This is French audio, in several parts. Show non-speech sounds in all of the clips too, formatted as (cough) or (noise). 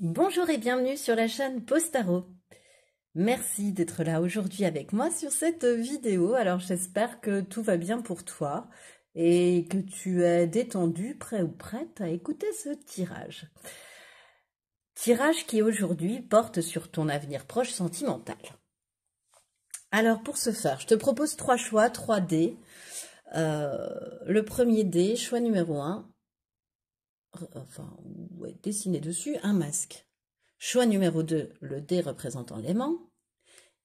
Bonjour et bienvenue sur la chaîne Postaro. Merci d'être là aujourd'hui avec moi sur cette vidéo. Alors j'espère que tout va bien pour toi et que tu es détendu, prêt ou prête à écouter ce tirage. Tirage qui aujourd'hui porte sur ton avenir proche sentimental. Alors pour ce faire, je te propose trois choix, trois dés. Euh, le premier dé, choix numéro 1, euh, enfin, dessus un masque. Choix numéro 2, le dé représentant l'aimant.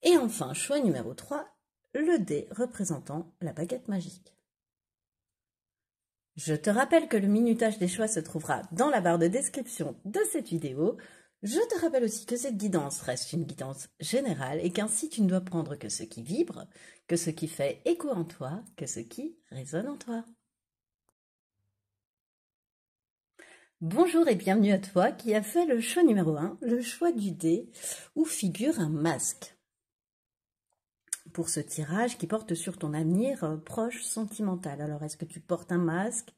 Et enfin, choix numéro 3, le dé représentant la baguette magique. Je te rappelle que le minutage des choix se trouvera dans la barre de description de cette vidéo. Je te rappelle aussi que cette guidance reste une guidance générale et qu'ainsi tu ne dois prendre que ce qui vibre, que ce qui fait écho en toi, que ce qui résonne en toi. Bonjour et bienvenue à toi qui a fait le choix numéro 1, le choix du dé où figure un masque. Pour ce tirage qui porte sur ton avenir euh, proche sentimental. Alors est-ce que tu portes un masque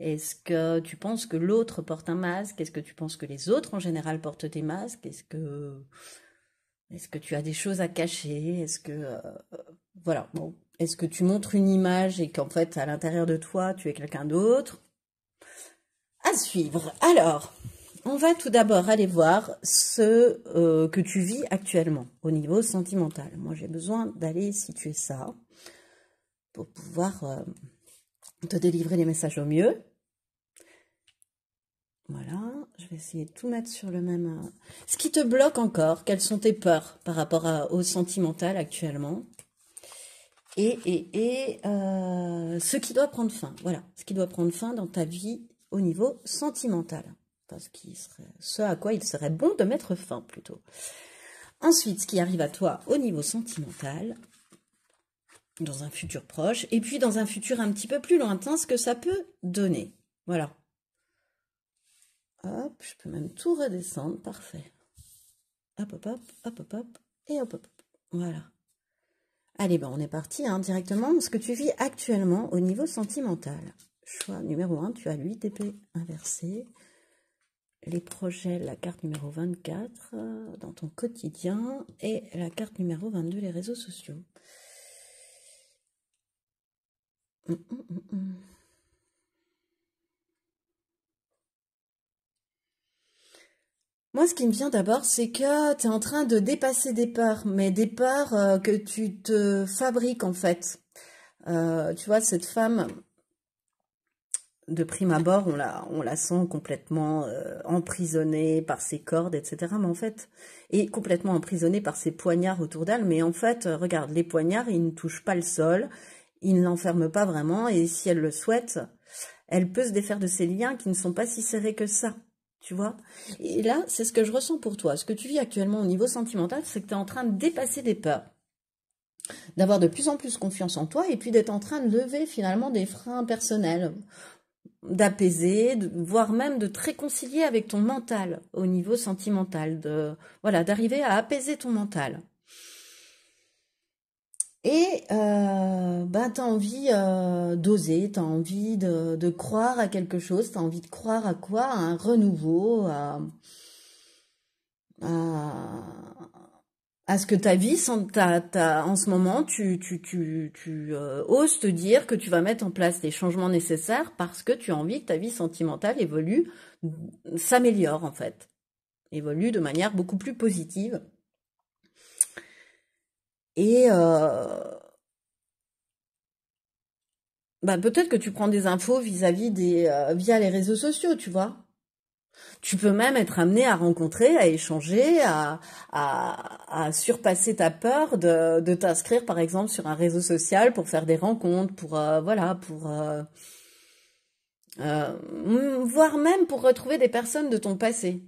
Est-ce que tu penses que l'autre porte un masque Est-ce que tu penses que les autres en général portent des masques Est-ce que est-ce que tu as des choses à cacher Est-ce que euh, voilà, est-ce que tu montres une image et qu'en fait à l'intérieur de toi, tu es quelqu'un d'autre suivre. Alors, on va tout d'abord aller voir ce euh, que tu vis actuellement au niveau sentimental. Moi, j'ai besoin d'aller situer ça pour pouvoir euh, te délivrer les messages au mieux. Voilà, je vais essayer de tout mettre sur le même... Euh, ce qui te bloque encore, quelles sont tes peurs par rapport au sentimental actuellement et, ce qui doit prendre fin, voilà, ce qui doit prendre fin dans ta vie au niveau sentimental. Parce qu'il serait, ce à quoi il serait bon de mettre fin plutôt. Ensuite, ce qui arrive à toi au niveau sentimental, dans un futur proche, et puis dans un futur un petit peu plus lointain, ce que ça peut donner. Voilà. Hop, je peux même tout redescendre, parfait. Hop, hop, hop, hop, hop, et hop, hop, hop. Voilà. Allez, ben on est parti hein, directement. Ce que tu vis actuellement au niveau sentimental. Choix numéro 1, tu as épées inversé. Les projets, la carte numéro 24 euh, dans ton quotidien et la carte numéro 22, les réseaux sociaux. Hum, hum, hum, Moi, ce qui me vient d'abord, c'est que tu es en train de dépasser des peurs, mais des peurs que tu te fabriques en fait. Euh, tu vois, cette femme de prime abord, on la, sent complètement euh, emprisonnée par ses cordes, etc. Mais en fait, et complètement emprisonnée par ses poignards autour d'elle. Mais en fait, euh, regarde, les poignards, ils ne touchent pas le sol, ils ne l'enferment pas vraiment. Et si elle le souhaite, elle peut se défaire de ces liens qui ne sont pas si serrés que ça. Tu vois Et là, c'est ce que je ressens pour toi. Ce que tu vis actuellement au niveau sentimental, c'est que tu es en train de dépasser des peurs d'avoir de plus en plus confiance en toi et puis d'être en train de lever finalement des freins personnels d'apaiser, voire même de te réconcilier avec ton mental au niveau sentimental, de voilà, d'arriver à apaiser ton mental. Et bah, euh, ben, tu as envie euh, d'oser, tu as envie de, croire à quelque chose, tu as envie de croire à quoi à un renouveau, à, à ce que ta vie, en ce moment, tu, tu, euh, oses te dire que tu vas mettre en place les changements nécessaires parce que tu as envie que ta vie sentimentale évolue, s'améliore en fait, évolue de manière beaucoup plus positive. Et euh, bah peut-être que tu prends des infos vis-à-vis des euh, via les réseaux sociaux, tu vois. Tu peux même être amené à rencontrer, à échanger, à, à, surpasser ta peur de, t'inscrire par exemple sur un réseau social pour faire des rencontres, pour euh, voilà, pour euh, euh, voire même pour retrouver des personnes de ton passé.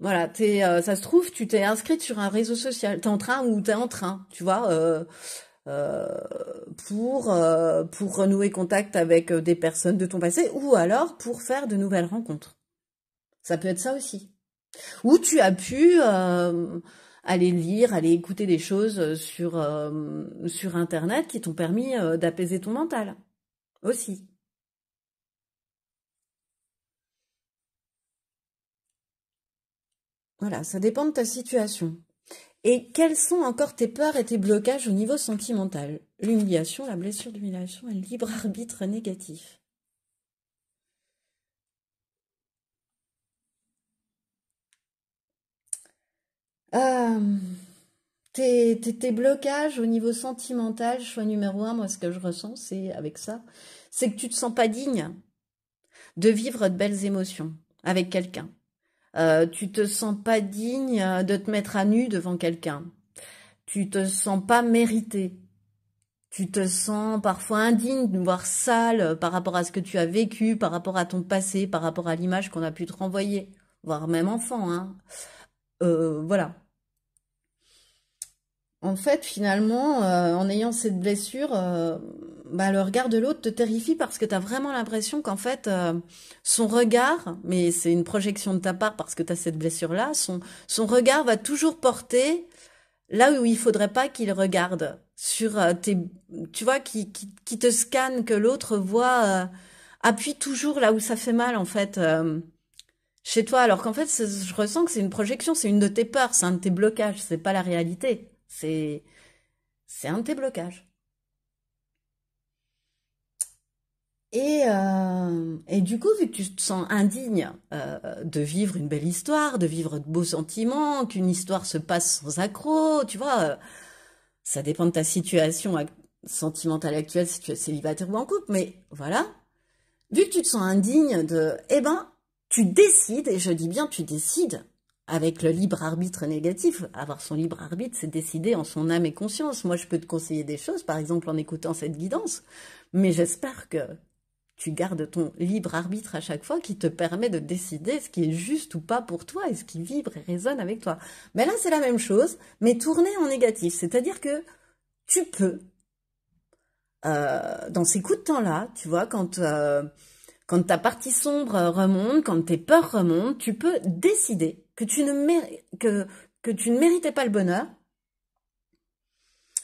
Voilà, t'es, ça se trouve, tu t'es inscrite sur un réseau social, t'es en train ou t'es en train, tu vois. pour pour renouer contact avec des personnes de ton passé ou alors pour faire de nouvelles rencontres. Ça peut être ça aussi. Ou tu as pu euh, aller lire, aller écouter des choses sur, euh, sur Internet qui t'ont permis euh, d'apaiser ton mental aussi. Voilà, ça dépend de ta situation. Et quelles sont encore tes peurs et tes blocages au niveau sentimental L'humiliation, la blessure d'humiliation et le libre arbitre négatif. Euh, tes, blocages au niveau sentimental, choix numéro un, moi ce que je ressens, c'est avec ça, c'est que tu te sens pas digne de vivre de belles émotions avec quelqu'un. Euh, tu te sens pas digne euh, de te mettre à nu devant quelqu'un. Tu te sens pas mérité. Tu te sens parfois indigne, voire sale par rapport à ce que tu as vécu, par rapport à ton passé, par rapport à l'image qu'on a pu te renvoyer, voire même enfant. Hein. Euh, voilà. En fait, finalement, euh, en ayant cette blessure, euh, bah, le regard de l'autre te terrifie parce que tu as vraiment l'impression qu'en fait, son regard, mais c'est une projection de ta part parce que tu as cette blessure-là, son, son regard va toujours porter là où il faudrait pas qu'il regarde. Sur tes, tu vois, qui, qui, qui te scanne, que l'autre voit, appuie toujours là où ça fait mal, en fait chez toi, alors qu'en fait, je ressens que c'est une projection, c'est une de tes peurs, c'est un de tes blocages, c'est pas la réalité, c'est c'est un de tes blocages. Et, euh, et, du coup, vu que tu te sens indigne euh, de vivre une belle histoire, de vivre de beaux sentiments, qu'une histoire se passe sans accroc, tu vois, euh, ça dépend de ta situation sentimentale actuelle, si tu es célibataire ou en couple, mais voilà. Vu que tu te sens indigne de, eh ben, tu décides, et je dis bien tu décides, avec le libre arbitre négatif, avoir son libre arbitre, c'est décider en son âme et conscience. Moi, je peux te conseiller des choses, par exemple en écoutant cette guidance, mais j'espère que tu gardes ton libre arbitre à chaque fois qui te permet de décider ce qui est juste ou pas pour toi et ce qui vibre et résonne avec toi. Mais là, c'est la même chose, mais tourner en négatif. C'est-à-dire que tu peux, euh, dans ces coups de temps-là, tu vois, quand... Euh, quand ta partie sombre remonte, quand tes peurs remontent, tu peux décider que tu ne, que, tu ne méritais pas le bonheur,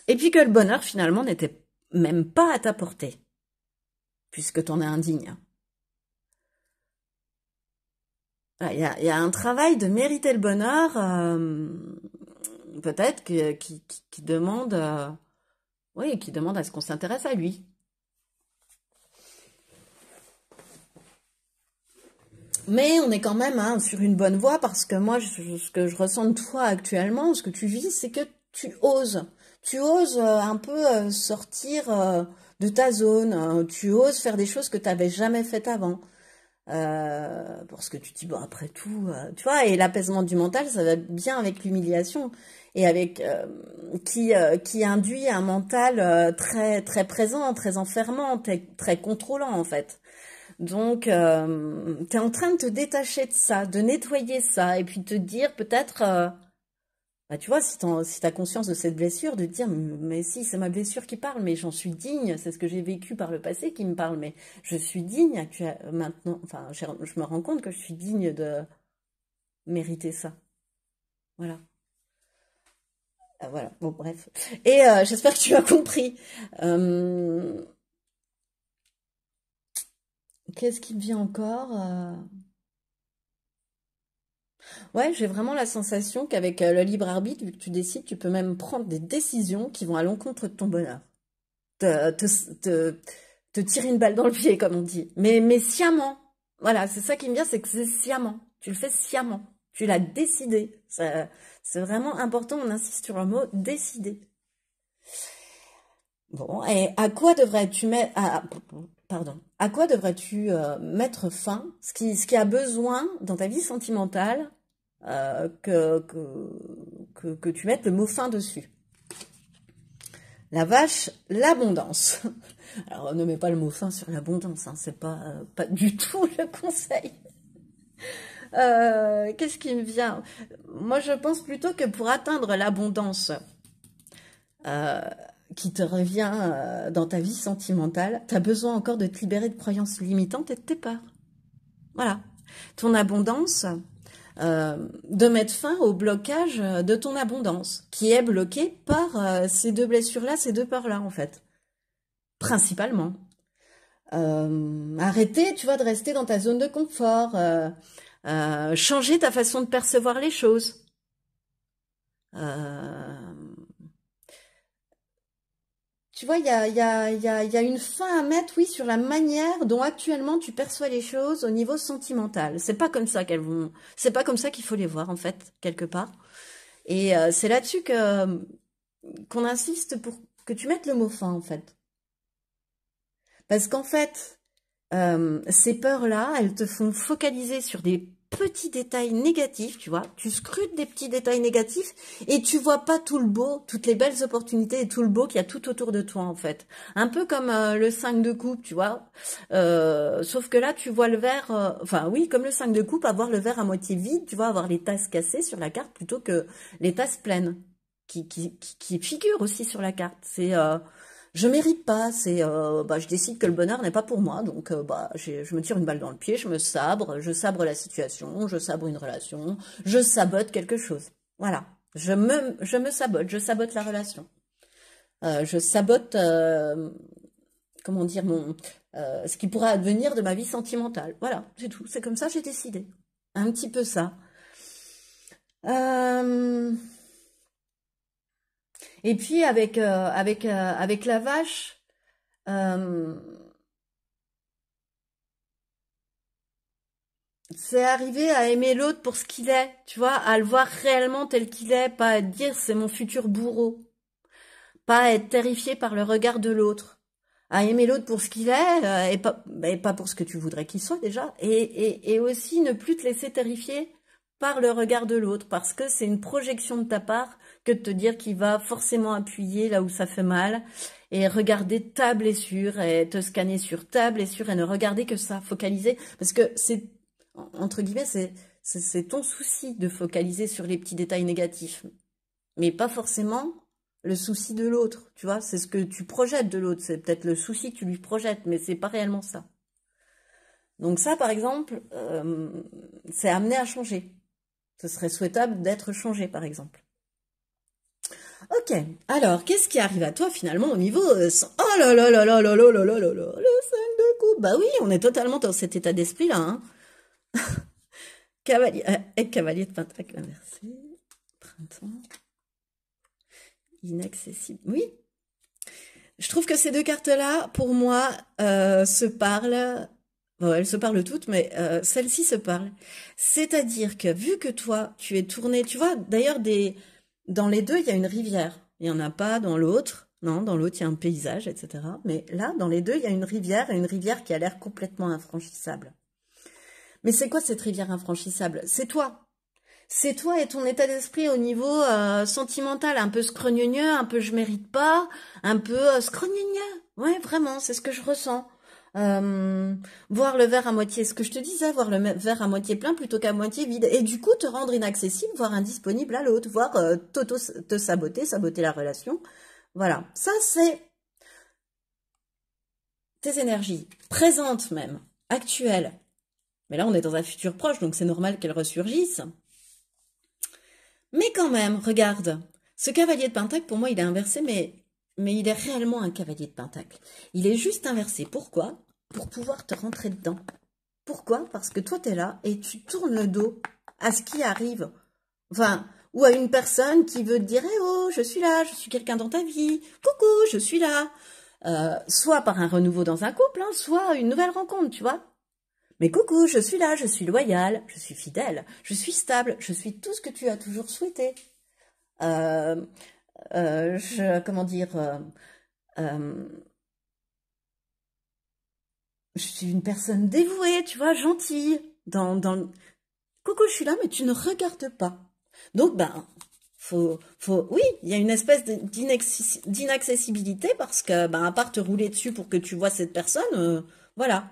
et puis que le bonheur finalement n'était même pas à ta portée, puisque en es indigne. Ah, il y, a, un travail de mériter le bonheur, euh, peut-être, qui, demande, euh, oui, qui demande à ce qu'on s'intéresse à lui. Mais on est quand même hein, sur une bonne voie parce que moi, ce que je ressens de toi actuellement, ce que tu vis, c'est que tu oses. Tu oses euh, un peu euh, sortir euh, de ta zone. Tu oses faire des choses que tu n'avais jamais faites avant. parce que tu te dis, bon, après tout, tu vois, et l'apaisement du mental, ça va bien avec l'humiliation et avec qui qui induit un mental très très présent, très enfermant, très, très contrôlant en fait. Donc, euh, tu es en train de te détacher de ça, de nettoyer ça, et puis de te dire peut-être, euh, bah, tu vois, si tu as conscience de cette blessure, de te dire, mais si, c'est ma blessure qui parle, mais j'en suis digne, c'est ce que j'ai vécu par le passé qui me parle, mais je suis digne maintenant, enfin, je me rends compte que je suis digne de mériter ça. Voilà. Ah, voilà, bon bref. Et euh, j'espère que tu as compris. Qu'est-ce qui me vient encore euh Ouais, j'ai vraiment la sensation qu'avec euh, le libre arbitre, vu que tu décides, tu peux même prendre des décisions qui vont à l'encontre de ton bonheur. Te, te, tirer une balle dans le pied, comme on dit. Mais, mais sciemment. Voilà, c'est ça qui me vient, c'est que c'est sciemment. Tu le fais sciemment. Tu l'as décidé. C'est vraiment important, on insiste sur le mot décider. Bon, et à quoi devrais-tu mettre... pardon. À quoi devrais-tu euh, mettre fin ce qui, ce qui a besoin dans ta vie sentimentale euh, que, que, tu mettes le mot fin dessus. La vache, l'abondance. (laughs) Alors ne mets pas le mot fin sur l'abondance, hein, c'est pas, euh, pas du (laughs) tout le conseil. Qu'est-ce qui me vient Moi je pense plutôt que pour atteindre l'abondance, qui te revient euh, dans ta vie sentimentale, tu as besoin encore de te libérer de croyances limitantes et de tes peurs. Voilà. Ton abondance, euh, de mettre fin au blocage euh, de ton abondance, qui est bloqué par ces deux blessures-là, ces deux peurs-là, en fait. Principalement. arrêter, tu vois, de rester dans ta zone de confort. changer ta façon de percevoir les choses. Euh, tu vois, il y a, une fin à mettre, oui, sur la manière dont actuellement tu perçois les choses au niveau sentimental. C'est pas comme ça qu'elles vont, c'est pas comme ça qu'il faut les voir en fait quelque part. Et euh, c'est là-dessus que euh, qu'on insiste pour que tu mettes le mot fin en fait, parce qu'en fait, euh, ces peurs-là, elles te font focaliser sur des petits détails négatifs, tu vois. Tu scrutes des petits détails négatifs et tu vois pas tout le beau, toutes les belles opportunités et tout le beau qu'il y a tout autour de toi, en fait. Un peu comme euh, le 5 de coupe, tu vois. Euh, sauf que là, tu vois le verre, euh, enfin oui, comme le 5 de coupe, avoir le verre à moitié vide, tu vois, avoir les tasses cassées sur la carte plutôt que les tasses pleines qui, qui, qui, qui figurent aussi sur la carte. C'est je mérite pas. C'est, euh, bah, je décide que le bonheur n'est pas pour moi, donc euh, bah, je me tire une balle dans le pied, je me sabre, je sabre la situation, je sabre une relation, je sabote quelque chose. Voilà, je me, je me sabote, je sabote la relation, euh, je sabote, comment dire, mon, ce qui pourrait advenir de ma vie sentimentale. Voilà, c'est tout. C'est comme ça j'ai décidé. Un petit peu ça. Euh... Et puis avec euh, avec euh, avec la vache, euh, c'est arriver à aimer l'autre pour ce qu'il est, tu vois, à le voir réellement tel qu'il est, pas à dire c'est mon futur bourreau, pas à être terrifié par le regard de l'autre, à aimer l'autre pour ce qu'il est et pas et pas pour ce que tu voudrais qu'il soit déjà, et, et et aussi ne plus te laisser terrifier par le regard de l'autre parce que c'est une projection de ta part que de te dire qu'il va forcément appuyer là où ça fait mal et regarder ta blessure et te scanner sur ta blessure et ne regarder que ça, focaliser. Parce que c'est, entre guillemets, c'est, c'est ton souci de focaliser sur les petits détails négatifs. Mais pas forcément le souci de l'autre, tu vois. C'est ce que tu projettes de l'autre. C'est peut-être le souci que tu lui projettes, mais c'est pas réellement ça. Donc ça, par exemple, euh, c'est amené à changer. Ce serait souhaitable d'être changé, par exemple. Ok, alors qu'est-ce qui arrive à toi finalement au niveau euh, oh là là là là là là là là là là le 5 de coupe bah oui on est totalement dans cet état d'esprit là hein (laughs) cavalier euh, et cavalier de pentacle inversé printemps inaccessible oui je trouve que ces deux cartes là pour moi euh, se parlent Bon, elles se parlent toutes, mais celle-ci se parle. C'est-à-dire que vu que toi, tu es tourné, tu vois, d'ailleurs des, dans les deux, il y a une rivière. Il n'y en a pas dans l'autre. Non, dans l'autre, il y a un paysage, etc. Mais là, dans les deux, il y a une rivière, et une rivière qui a l'air complètement infranchissable. Mais c'est quoi cette rivière infranchissable C'est toi. C'est toi et ton état d'esprit au niveau euh, sentimental, un peu scrogneux, un peu je mérite pas, un peu euh, Ouais, vraiment, c'est ce que je ressens. Euh, voir le verre à moitié, ce que je te disais, voir le verre à moitié plein plutôt qu'à moitié vide, et du coup te rendre inaccessible, voire indisponible à l'autre, voire euh, te saboter, saboter la relation. Voilà, ça c'est tes énergies, présentes même, actuelles. Mais là on est dans un futur proche, donc c'est normal qu'elles ressurgissent. Mais quand même, regarde, ce cavalier de Pentacle, pour moi, il est inversé, mais, mais il est réellement un cavalier de Pentacle. Il est juste inversé. Pourquoi pour pouvoir te rentrer dedans. Pourquoi Parce que toi, tu es là et tu tournes le dos à ce qui arrive. Enfin, ou à une personne qui veut te dire Eh oh, je suis là, je suis quelqu'un dans ta vie, coucou, je suis là euh, Soit par un renouveau dans un couple, hein, soit une nouvelle rencontre, tu vois. Mais coucou, je suis là, je suis loyale, je suis fidèle, je suis stable, je suis tout ce que tu as toujours souhaité. Euh, euh, je, comment dire euh, euh, je suis une personne dévouée, tu vois, gentille. Dans, dans... Coucou, je suis là, mais tu ne regardes pas. Donc, ben, faut, oui, il y a une espèce d'inaccessibilité parce que, ben, à part te rouler dessus pour que tu vois cette personne, euh, voilà.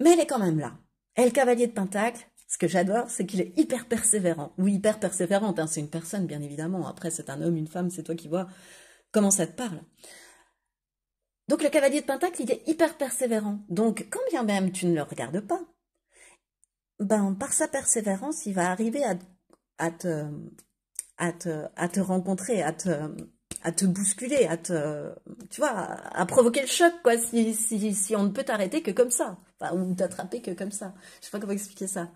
Mais elle est quand même là. Elle, cavalier de Pentacle, ce que j'adore, c'est qu'il est hyper persévérant. Oui, hyper persévérante, hein, c'est une personne, bien évidemment. Après, c'est un homme, une femme, c'est toi qui vois comment ça te parle. Donc le cavalier de Pentacle, il est hyper persévérant. Donc quand bien même tu ne le regardes pas, ben, par sa persévérance, il va arriver à, te, à, te, rencontrer, à te, à te bousculer, à te, tu vois, à provoquer le choc, quoi, si, si, on ne peut t'arrêter que comme ça, enfin, ou t'attraper que comme ça. Je sais pas comment expliquer ça.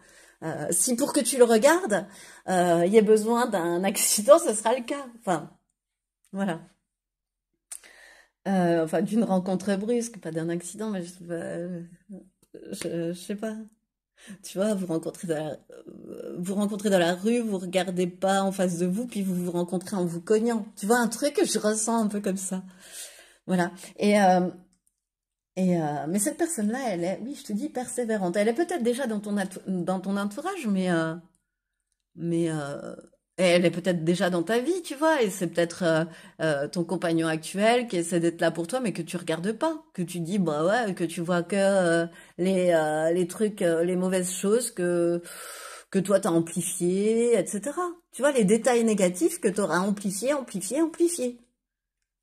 Euh, si pour que tu le regardes, euh, il y a besoin d'un accident, ce sera le cas. Enfin, voilà. Euh, enfin, d'une rencontre brusque, pas d'un accident, mais euh, je, je, sais pas. Tu vois, vous rencontrez, dans la, euh, vous rencontrez dans la rue, vous regardez pas en face de vous, puis vous vous rencontrez en vous cognant. Tu vois, un truc que je ressens un peu comme ça. Voilà. Et, et mais cette personne-là, elle est, oui, je te dis, persévérante. Elle est peut-être déjà dans ton, dans ton entourage, mais, mais elle est peut-être déjà dans ta vie, tu vois, et c'est peut-être euh, euh, ton compagnon actuel qui essaie d'être là pour toi, mais que tu regardes pas, que tu dis bah ouais, que tu vois que euh, les les trucs, les mauvaises choses que que toi t'as amplifiées, etc. Tu vois les détails négatifs que tu auras amplifié, amplifié, amplifié.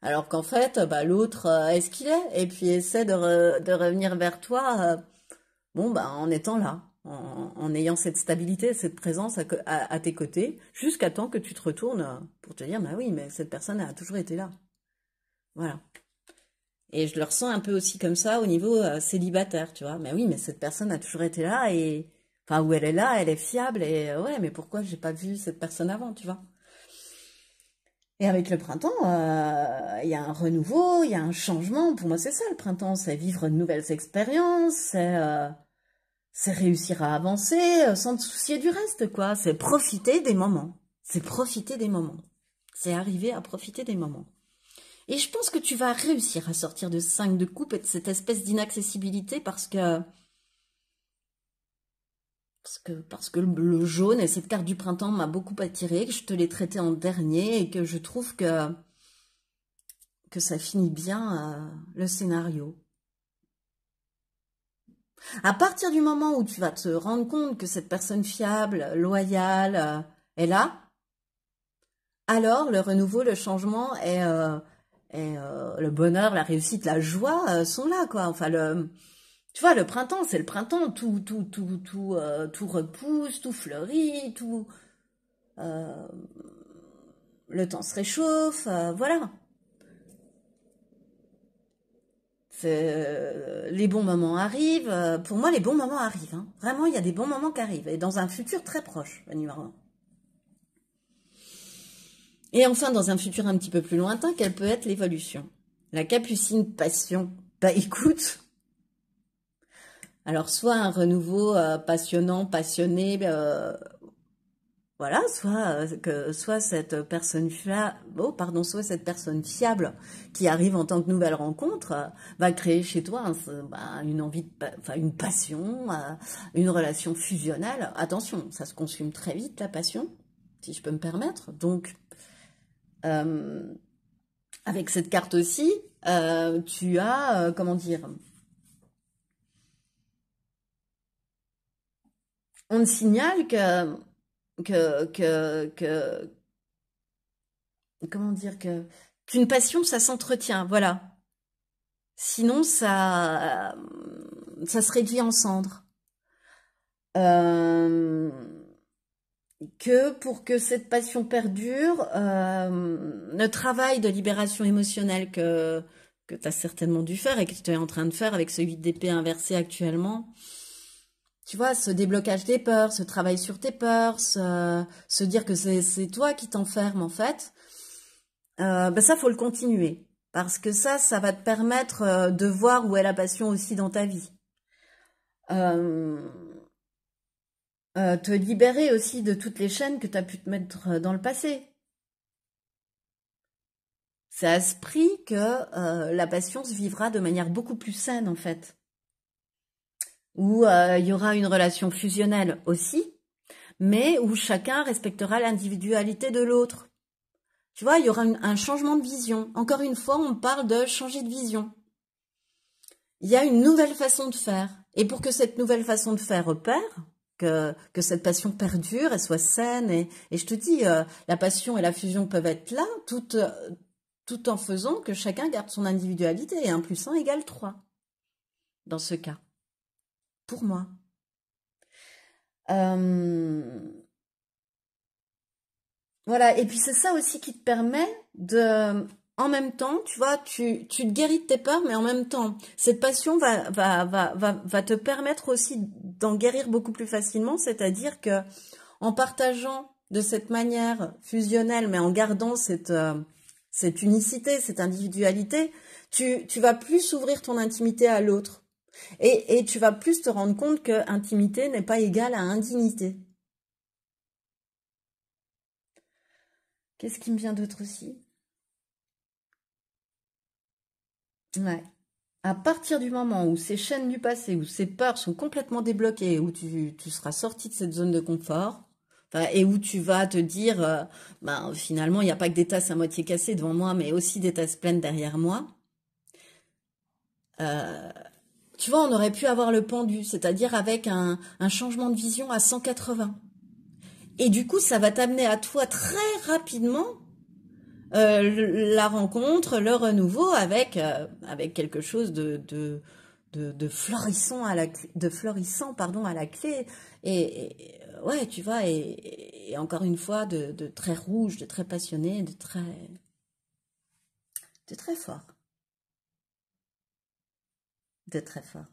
Alors qu'en fait, bah l'autre est ce qu'il est, et puis essaie de de revenir vers toi, bon bah en étant là en, ayant cette stabilité, cette présence à, tes côtés, jusqu'à temps que tu te retournes pour te dire, bah oui, mais cette personne a toujours été là. Voilà. Et je le ressens un peu aussi comme ça au niveau euh, célibataire, tu vois. Mais oui, mais cette personne a toujours été là et, enfin, où elle est là, elle est fiable et euh, ouais, mais pourquoi j'ai pas vu cette personne avant, tu vois. Et avec le printemps, euh, il y a un renouveau, il y a un changement. Pour moi, c'est ça le printemps, c'est vivre de nouvelles expériences, c'est c'est réussir à avancer euh, sans te soucier du reste, quoi. C'est profiter des moments. C'est profiter des moments. C'est arriver à profiter des moments. Et je pense que tu vas réussir à sortir de 5 de coupe et de cette espèce d'inaccessibilité parce que parce que, le jaune et cette carte du printemps m'a beaucoup attiré, que je te l'ai traité en dernier et que je trouve que, que ça finit bien euh, le scénario. À partir du moment où tu vas te rendre compte que cette personne fiable, loyale euh, est là, alors le renouveau, le changement et, euh, euh, le bonheur, la réussite, la joie sont là, quoi. Enfin, le, tu vois, le printemps, c'est le printemps, tout, tout, tout, tout, tout repousse, tout fleurit, tout, le temps se réchauffe, voilà. Euh, les bons moments arrivent. Euh, pour moi, les bons moments arrivent. Hein. Vraiment, il y a des bons moments qui arrivent. Et dans un futur très proche, numéro Et enfin, dans un futur un petit peu plus lointain, quelle peut être l'évolution La capucine passion. Bah écoute, alors soit un renouveau euh, passionnant, passionné, voilà, soit euh, que soit cette personne oh, pardon, soit cette personne fiable qui arrive en tant que nouvelle rencontre euh, va créer chez toi bah, une envie, une passion, euh, une relation fusionnelle. Attention, ça se consume très vite la passion, si je peux me permettre. Donc avec cette carte aussi, tu as comment dire On signale que que, que, comment dire que qu'une passion ça s'entretient, voilà. Sinon ça euh, ça se réduit en cendres. Euh, que pour que cette passion perdure, euh, le travail de libération émotionnelle que tu as certainement dû faire et que tu es en train de faire avec ce 8 d'épée inversé actuellement, tu vois, ce déblocage des peurs, ce travail sur tes peurs, se dire que c'est toi qui t'enferme en fait, euh, ben ça faut le continuer parce que ça, ça va te permettre euh, de voir où est la passion aussi dans ta vie. Euh, euh, te libérer aussi de toutes les chaînes que tu as pu te mettre dans le passé. C'est à ce prix que la passion se vivra de manière beaucoup plus saine en fait où euh, il y aura une relation fusionnelle aussi, mais où chacun respectera l'individualité de l'autre. Tu vois, il y aura un changement de vision. Encore une fois, on parle de changer de vision. Il y a une nouvelle façon de faire. Et pour que cette nouvelle façon de faire opère, que, que cette passion perdure et soit saine, et, je te dis, euh, la passion et la fusion peuvent être là, tout, euh, tout en faisant que chacun garde son individualité. Et 1 plus 1 égale 3, dans ce cas pour moi. Euh, voilà, et puis c'est ça aussi qui te permet de, en même temps, tu vois, tu, te guéris de tes peurs, mais en même temps, cette passion va, te permettre aussi d'en guérir beaucoup plus facilement, c'est-à-dire que en partageant de cette manière fusionnelle, mais en gardant cette, unicité, cette individualité, tu vas plus ouvrir ton intimité à l'autre. Et, tu vas plus te rendre compte que intimité n'est pas égale à indignité. Qu'est-ce qui me vient d'autre aussi Ouais. À partir du moment où ces chaînes du passé, où ces peurs sont complètement débloquées, où tu, tu seras sorti de cette zone de confort, et où tu vas te dire, euh, ben, finalement, il n'y a pas que des tasses à moitié cassées devant moi, mais aussi des tasses pleines derrière moi, euh, tu vois, on aurait pu avoir le pendu, c'est-à-dire avec un, changement de vision à 180. Et du coup, ça va t'amener à toi très rapidement euh, la rencontre, le renouveau avec euh, avec quelque chose de de, florissant à la clé, de florissant pardon à la clé et, ouais tu vois et, encore une fois de, de très rouge, de très passionné, de très de très fort de très fort.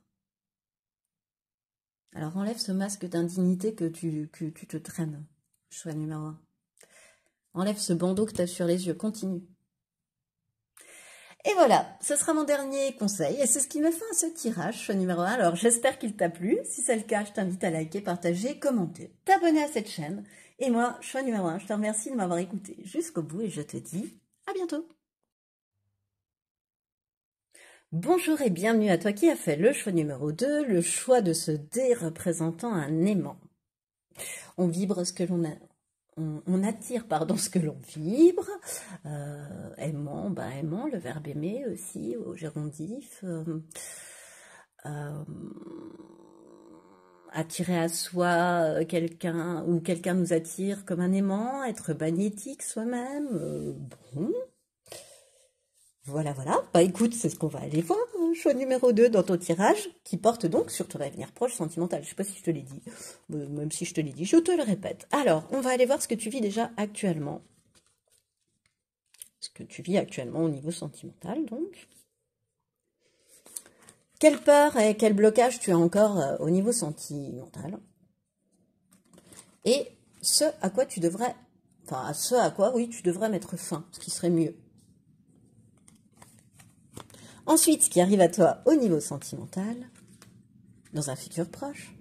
Alors enlève ce masque d'indignité que tu, tu te traînes. Choix numéro un. Enlève ce bandeau que tu as sur les yeux. Continue. Et voilà, ce sera mon dernier conseil et c'est ce qui me fait ce tirage, choix numéro 1. Alors j'espère qu'il t'a plu. Si c'est le cas, je t'invite à liker, partager, commenter, t'abonner à cette chaîne. Et moi, choix numéro 1, je te remercie de m'avoir écouté jusqu'au bout et je te dis à bientôt. Bonjour et bienvenue à toi qui a fait le choix numéro 2, le choix de ce dé représentant un aimant. On vibre ce que l'on a. On, attire pardon ce que l'on vibre. Euh, aimant, ben aimant, le verbe aimer aussi au gérondif. Euh, euh, attirer à soi quelqu'un ou quelqu'un nous attire comme un aimant, être magnétique soi-même. bon. Voilà, voilà. Bah écoute, c'est ce qu'on va aller voir. Choix hein. numéro 2 dans ton tirage, qui porte donc sur ton avenir proche sentimental. Je sais pas si je te l'ai dit. Bah, même si je te l'ai dit, je te le répète. Alors, on va aller voir ce que tu vis déjà actuellement. Ce que tu vis actuellement au niveau sentimental, donc. Quelle peur et quel blocage tu as encore euh, au niveau sentimental Et ce à quoi tu devrais, enfin, à ce à quoi, oui, tu devrais mettre fin, ce qui serait mieux. Ensuite, ce qui arrive à toi au niveau sentimental, dans un futur proche,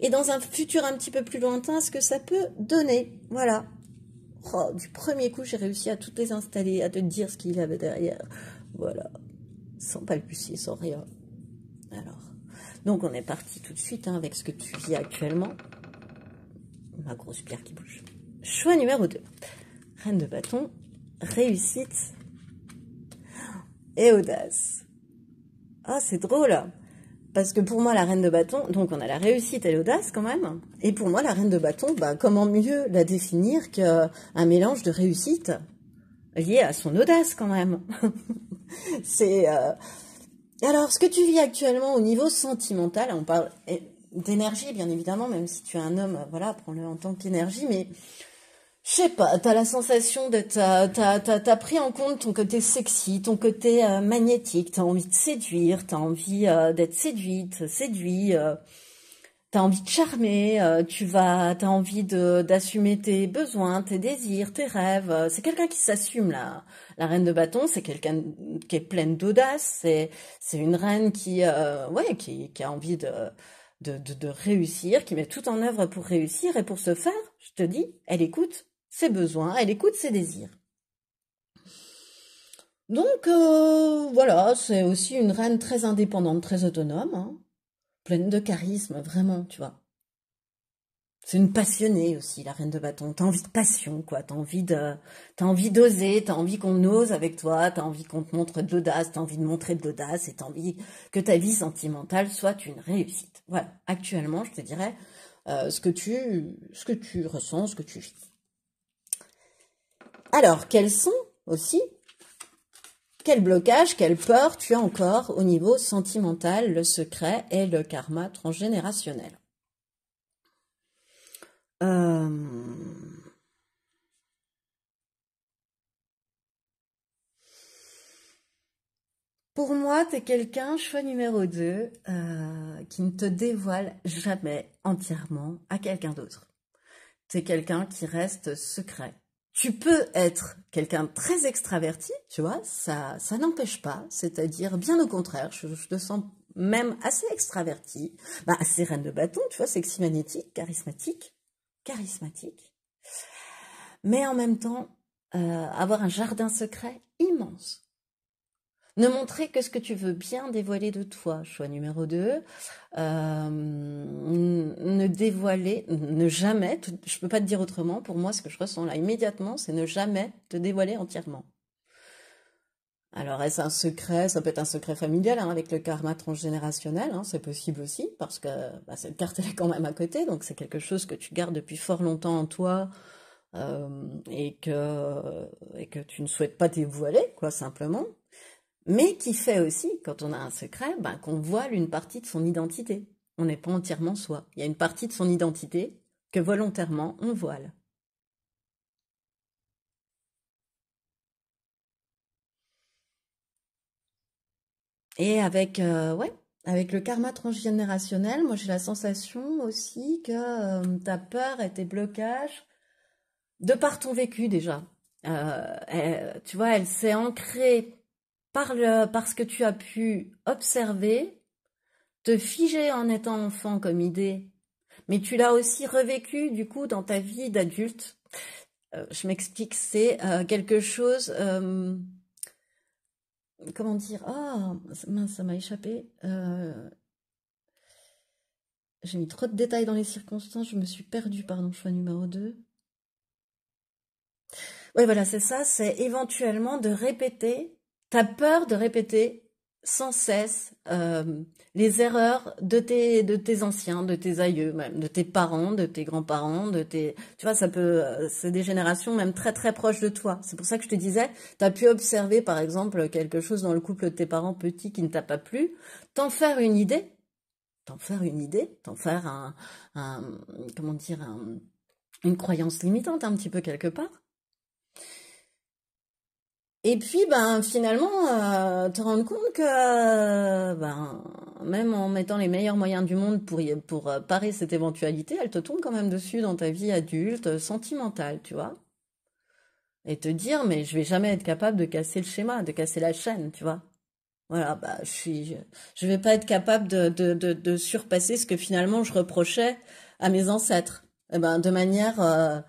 et dans un futur un petit peu plus lointain, ce que ça peut donner. Voilà. Oh, du premier coup, j'ai réussi à toutes les installer, à te dire ce qu'il y avait derrière. Voilà. Sans palpiter, sans rien. Alors. Donc, on est parti tout de suite hein, avec ce que tu vis actuellement. Ma grosse pierre qui bouge. Choix numéro 2. Reine de bâton, réussite et audace. Ah, c'est drôle. Hein. Parce que pour moi, la reine de bâton, donc on a la réussite et l'audace quand même. Et pour moi, la reine de bâton, bah, comment mieux la définir qu'un mélange de réussite lié à son audace quand même. (laughs) c'est euh, alors ce que tu vis actuellement au niveau sentimental. On parle eh, d'énergie bien évidemment, même si tu es un homme, voilà, prends-le en tant qu'énergie. Mais je sais pas, t'as la sensation d'être, t'as, pris en compte ton côté sexy, ton côté magnétique. Euh, magnétique, t'as envie de séduire, t'as envie euh, d'être séduite, séduit, Tu euh. t'as envie de charmer, tu vas, t'as envie d'assumer tes besoins, tes désirs, tes rêves. c'est quelqu'un qui s'assume là. La reine de bâton, c'est quelqu'un qui est pleine d'audace, c'est, c'est une reine qui, ouais, qui, qui a envie de, de, de réussir, qui met tout en œuvre pour réussir et pour se faire, je te dis, elle écoute, ses besoins, elle écoute ses désirs. Donc euh, voilà, c'est aussi une reine très indépendante, très autonome, hein. pleine de charisme, vraiment, tu vois. C'est une passionnée aussi, la reine de bâton. T'as envie de passion, quoi. T'as envie de, envie d'oser, t'as envie qu'on ose avec toi, t'as envie qu'on te montre de l'audace, t'as envie de montrer de l'audace, et t'as envie que ta vie sentimentale soit une réussite. Voilà. Actuellement, je te dirais euh, ce que tu, ce que tu ressens, ce que tu vis. Alors, quels sont aussi quel blocage, quelle peur tu as encore au niveau sentimental, le secret et le karma transgénérationnel euh, Pour moi, tu es quelqu'un, choix numéro 2, euh, qui ne te dévoile jamais entièrement à quelqu'un d'autre. Tu es quelqu'un qui reste secret, tu peux être quelqu'un de très extraverti, tu vois, ça, ça n'empêche pas, c'est-à-dire bien au contraire, je, te sens même assez extraverti, bah, assez reine de bâton, tu vois, sexy magnétique, charismatique, charismatique, mais en même temps, euh, avoir un jardin secret immense, ne montrer que ce que tu veux bien dévoiler de toi, choix numéro 2. Euh, ne dévoiler, ne jamais, je ne peux pas te dire autrement, pour moi ce que je ressens là immédiatement, c'est ne jamais te dévoiler entièrement. Alors, est-ce un secret Ça peut être un secret familial hein, avec le karma transgénérationnel, hein, c'est possible aussi, parce que bah, cette carte elle est quand même à côté, donc c'est quelque chose que tu gardes depuis fort longtemps en toi euh, et, que, et que tu ne souhaites pas dévoiler, quoi, simplement mais qui fait aussi, quand on a un secret, ben, qu'on voile une partie de son identité. On n'est pas entièrement soi. Il y a une partie de son identité que volontairement on voile. Et avec, euh, ouais, avec le karma transgénérationnel, moi j'ai la sensation aussi que euh, ta peur et tes blocages, de par ton vécu déjà, euh, tu vois, elle s'est ancrée parce que tu as pu observer, te figer en étant enfant comme idée, mais tu l'as aussi revécu du coup dans ta vie d'adulte. Euh, je m'explique, c'est euh, quelque chose, euh, comment dire, Ah, ça m'a échappé. J'ai mis trop de détails dans les circonstances, je me suis perdue, pardon, choix numéro 2. Oui, voilà, c'est ça, c'est éventuellement de répéter tu as peur de répéter sans cesse euh, les erreurs de tes, de tes anciens, de tes aïeux, même, de tes parents, de tes grands-parents, de tes... Tu vois, ça peut... Euh, c'est des générations même très très proches de toi. C'est pour ça que je te disais, tu as pu observer par exemple quelque chose dans le couple de tes parents petits qui ne t'a pas plu, t'en faire une idée, t'en faire une idée, t'en faire un... comment dire Une croyance limitante un petit peu quelque part et puis, ben, finalement, euh, te rendre compte que, euh, ben, même en mettant les meilleurs moyens du monde pour, pour euh, parer cette éventualité, elle te tombe quand même dessus dans ta vie adulte, sentimentale, tu vois. Et te dire, mais je vais jamais être capable de casser le schéma, de casser la chaîne, tu vois. Voilà, bah, je suis, je vais pas être capable de, surpasser ce que finalement je reprochais à mes ancêtres. Eh ben, de manière,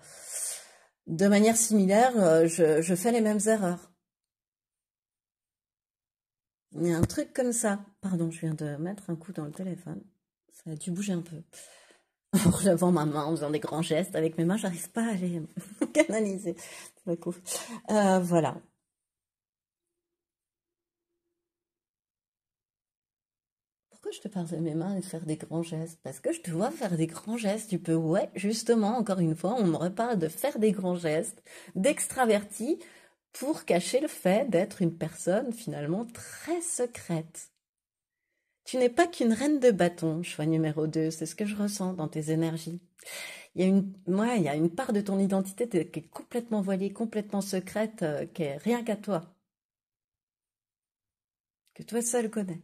de manière similaire, je fais les mêmes erreurs. Il y a Un truc comme ça. Pardon, je viens de mettre un coup dans le téléphone. Ça a dû bouger un peu. (laughs) En relevant ma main, en faisant des grands gestes avec mes mains, j'arrive pas à les (laughs) canaliser. Euh, voilà. Pourquoi je te parle de mes mains et de faire des grands gestes Parce que je te vois faire des grands gestes. Tu peux, ouais, justement, encore une fois, on me reparle de faire des grands gestes, d'extraverti pour cacher le fait d'être une personne finalement très secrète. Tu n'es pas qu'une reine de bâton, choix numéro 2, c'est ce que je ressens dans tes énergies. Il y, a une, moi, il y a une part de ton identité qui est complètement voilée, complètement secrète, euh, qui est rien qu'à toi. Que toi seul connais.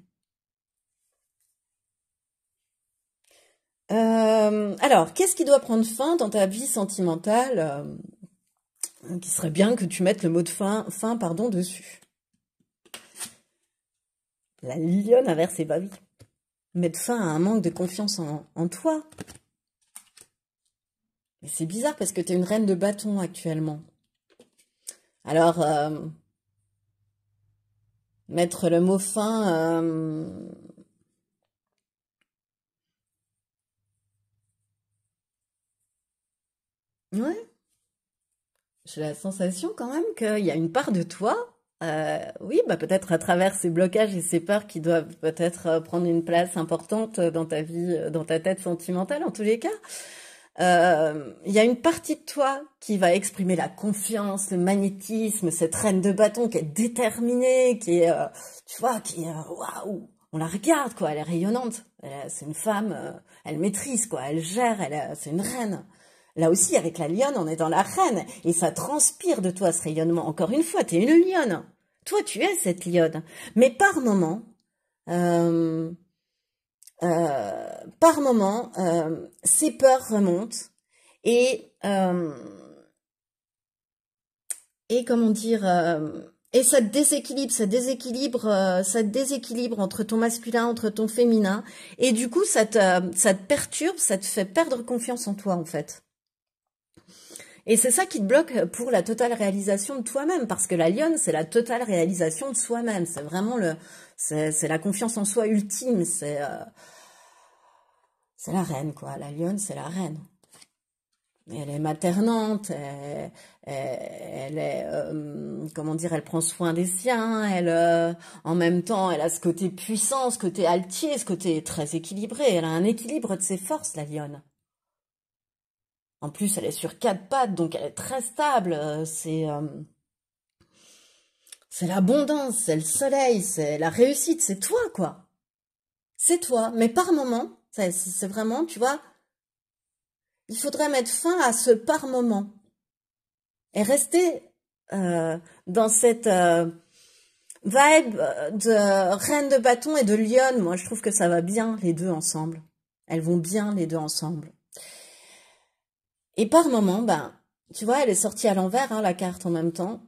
Euh, alors, qu'est-ce qui doit prendre fin dans ta vie sentimentale euh, donc il serait bien que tu mettes le mot de fin, fin pardon, dessus. La lionne inverse versé babi. Mettre fin à un manque de confiance en, toi. Mais c'est bizarre parce que tu une reine de bâton actuellement. Alors, euh, mettre le mot fin... Euh, ouais j'ai la sensation quand même qu'il y a une part de toi, euh, oui, bah, peut-être à travers ces blocages et ces peurs qui doivent peut-être euh, prendre une place importante dans ta vie, euh, dans ta tête sentimentale en tous les cas. Il y a une partie de toi qui va exprimer la confiance, le magnétisme, cette reine de bâton qui est déterminée, qui est, tu vois, qui est, waouh, on la regarde quoi, elle est rayonnante, c'est une femme, elle maîtrise quoi, elle gère, elle, c'est une reine. Là aussi, avec la lionne, on est dans la reine. Et ça transpire de toi, ce rayonnement. Encore une fois, tu es une lionne. Toi, tu es cette lionne. Mais par moment, euh, euh, par moment, euh, ces peurs remontent. Et, et comment dire, et ça te déséquilibre, ça déséquilibre, ça te déséquilibre entre ton masculin, entre ton féminin, et du coup ça te, ça te perturbe, ça te fait perdre confiance en toi en fait. Et c'est ça qui te bloque pour la totale réalisation de toi-même, parce que la lionne, c'est la totale réalisation de soi-même. C'est vraiment le, c'est la confiance en soi ultime. C'est, euh, c'est la reine, quoi. La lionne, c'est la reine. Elle est maternante, elle, est, euh, comment dire, elle prend soin des siens, elle, euh, en même temps, elle a ce côté puissant, ce côté altier, ce côté très équilibré. Elle a un équilibre de ses forces, la lionne. En plus, elle est sur quatre pattes, donc elle est très stable. Euh, c'est euh, c'est l'abondance, c'est le soleil, c'est la réussite, c'est toi, quoi. C'est toi. Mais par moment, c'est vraiment, tu vois, il faudrait mettre fin à ce par moment et rester euh, dans cette vibe de reine de bâton et de lionne. Moi, je trouve que ça va bien les deux ensemble. Elles vont bien les deux ensemble. Et par moment, ben, tu vois, elle est sortie à l'envers, hein, la carte en même temps.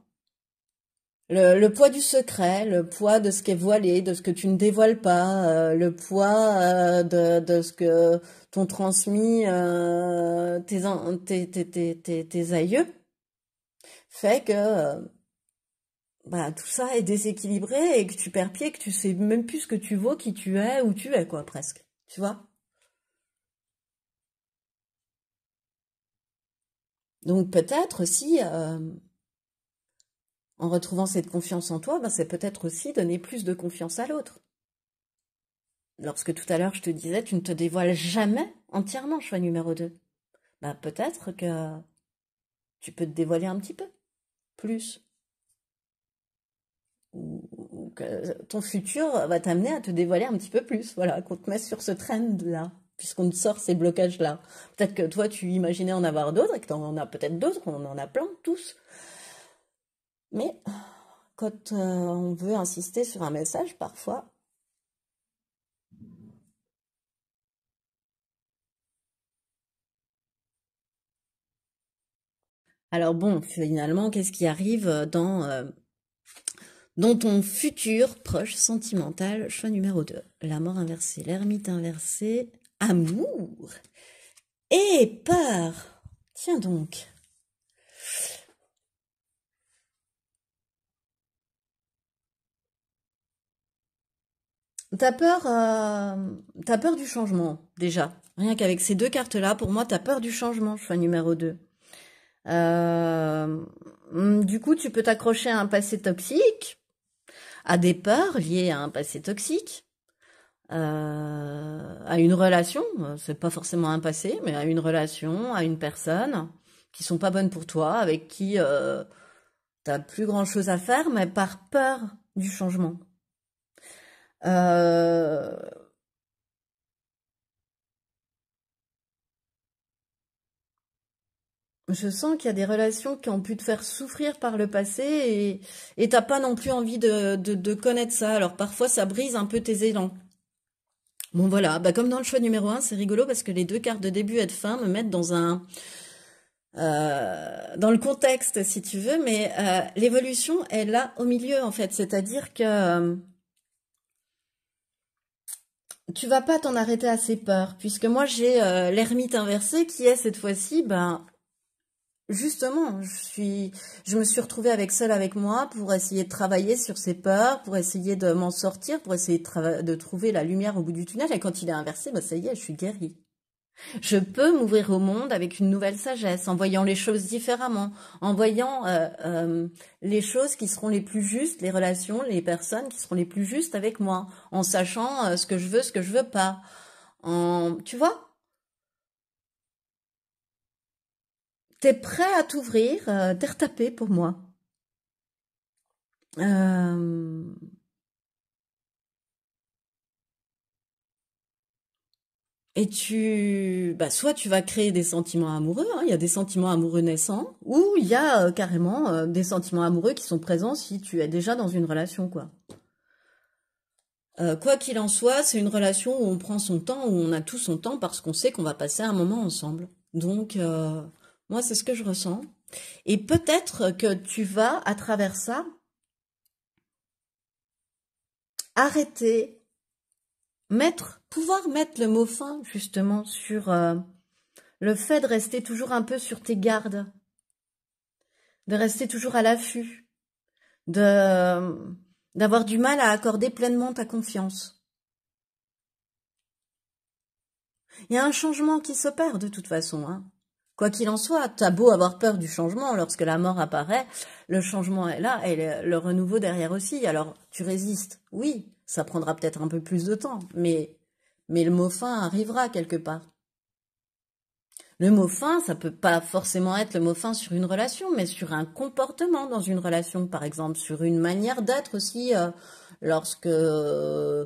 Le, poids du secret, le poids de ce qui est voilé, de ce que tu ne dévoiles pas, euh, le poids euh, de, ce que t'ont transmis euh, tes, tes, tes, tes, aïeux, fait que bah, tout ça est déséquilibré et que tu perds pied, que tu sais même plus ce que tu vaux, qui tu es, où tu es, quoi, presque. Tu vois Donc peut-être aussi, euh, en retrouvant cette confiance en toi, ben, c'est peut-être aussi donner plus de confiance à l'autre. Lorsque tout à l'heure je te disais, tu ne te dévoiles jamais entièrement, choix numéro 2. Ben, peut-être que tu peux te dévoiler un petit peu, plus. Ou, que ton futur va t'amener à te dévoiler un petit peu plus, voilà, qu'on te mette sur ce trend-là puisqu'on sort ces blocages-là. Peut-être que toi, tu imaginais en avoir d'autres et que tu en as peut-être d'autres, qu'on en a plein, tous. Mais quand euh, on veut insister sur un message, parfois, Alors bon, finalement, qu'est-ce qui arrive dans, euh, dans ton futur proche sentimental Choix numéro 2. La mort inversée, l'ermite inversée amour et peur. Tiens donc. T'as peur, euh, peur du changement, déjà. Rien qu'avec ces deux cartes-là, pour moi, t'as peur du changement, choix numéro 2. Euh, du coup, tu peux t'accrocher à un passé toxique, à des peurs liées à un passé toxique, euh, à une relation, c'est pas forcément un passé, mais à une relation, à une personne qui sont pas bonnes pour toi, avec qui tu euh, t'as plus grand chose à faire, mais par peur du changement. Euh, je sens qu'il y a des relations qui ont pu te faire souffrir par le passé et t'as pas non plus envie de, de connaître ça. Alors parfois ça brise un peu tes élans. Bon voilà, bah, comme dans le choix numéro 1, c'est rigolo parce que les deux cartes de début et de fin me mettent dans un... Euh, dans le contexte, si tu veux, mais euh, l'évolution est là au milieu, en fait. C'est-à-dire que euh, tu vas pas t'en arrêter à ces peurs, puisque moi, j'ai l'ermite inversée qui est cette fois-ci, ben, justement, je suis, je me suis retrouvée avec seule avec moi pour essayer de travailler sur ses peurs, pour essayer de m'en sortir, pour essayer de, trouver la lumière au bout du tunnel. Et quand il est inversé, bah ça y est, je suis guérie. Je peux m'ouvrir au monde avec une nouvelle sagesse, en voyant les choses différemment, en voyant euh, euh, les choses qui seront les plus justes, les relations, les personnes qui seront les plus justes avec moi, en sachant euh, ce que je veux, ce que je veux pas. En, tu vois, t'es prêt à t'ouvrir, euh, t'es retapé pour moi. Euh, et tu, bah, soit tu vas créer des sentiments amoureux, hein, il y a des sentiments amoureux naissants, ou il y a euh, carrément des sentiments amoureux qui sont présents si tu es déjà dans une relation, quoi. quoi qu'il en soit, c'est une relation où on prend son temps, où on a tout son temps parce qu'on sait qu'on va passer un moment ensemble. Donc, moi, c'est ce que je ressens. Et peut-être que tu vas, à travers ça, arrêter, mettre, pouvoir mettre le mot fin, justement, sur euh, le fait de rester toujours un peu sur tes gardes, de rester toujours à l'affût, de d'avoir du mal à accorder pleinement ta confiance. Il y a un changement qui s'opère de toute façon, hein. Quoi qu'il en soit, t'as beau avoir peur du changement, lorsque la mort apparaît, le changement est là et le, renouveau derrière aussi. Alors, tu résistes. Oui, ça prendra peut-être un peu plus de temps, mais, mais le mot fin arrivera quelque part. Le mot fin, ça peut pas forcément être le mot fin sur une relation, mais sur un comportement dans une relation, par exemple, sur une manière d'être aussi, euh, lorsque, euh,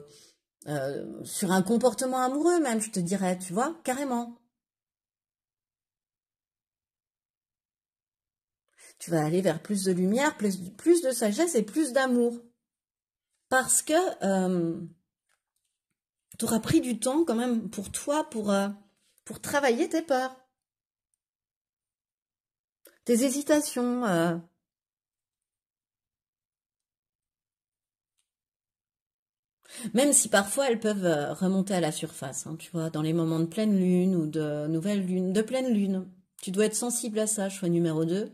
sur un comportement amoureux même, je te dirais, tu vois, carrément. tu vas aller vers plus de lumière, plus, de sagesse et plus d'amour. Parce que euh, tu auras pris du temps quand même pour toi, pour, euh, pour travailler tes peurs, tes hésitations. Euh. Même si parfois elles peuvent remonter à la surface, hein, tu vois, dans les moments de pleine lune ou de nouvelle lune, de pleine lune. Tu dois être sensible à ça, choix numéro 2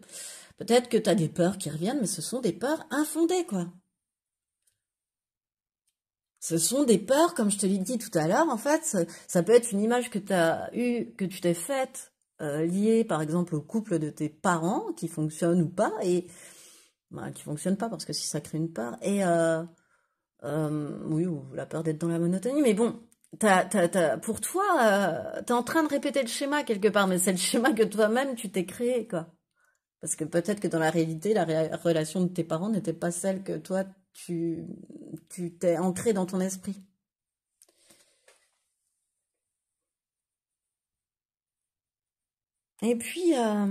Peut-être que tu as des peurs qui reviennent, mais ce sont des peurs infondées, quoi. Ce sont des peurs, comme je te l'ai dit tout à l'heure, en fait, ça, peut être une image que tu as eue, que tu t'es faite, euh, liée par exemple au couple de tes parents, qui fonctionne ou pas, et bah, qui fonctionne pas, parce que si ça crée une peur, et euh, euh, oui, ou la peur d'être dans la monotonie, mais bon, pour toi, tu es en train de répéter le schéma quelque part, mais c'est le schéma que toi-même tu t'es créé, quoi. Parce que peut-être que dans la réalité, la relation de tes parents n'était pas celle que toi, tu t'es ancrée dans ton esprit. Et puis, euh,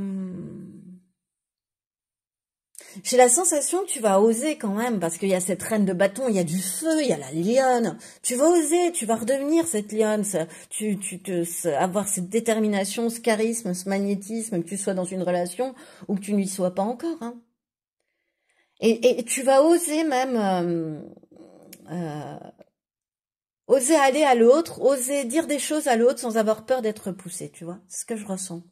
j'ai la sensation que tu vas oser quand même, parce qu'il y a cette reine de bâton, il y a du feu, il y a la lionne. Tu vas oser, tu vas redevenir cette lionne, tu, tu te, avoir cette détermination, ce charisme, ce magnétisme, que tu sois dans une relation ou que tu n'y sois pas encore. Hein. Et, tu vas oser même... Euh, euh, oser aller à l'autre, oser dire des choses à l'autre sans avoir peur d'être poussé, tu vois. C'est ce que je ressens.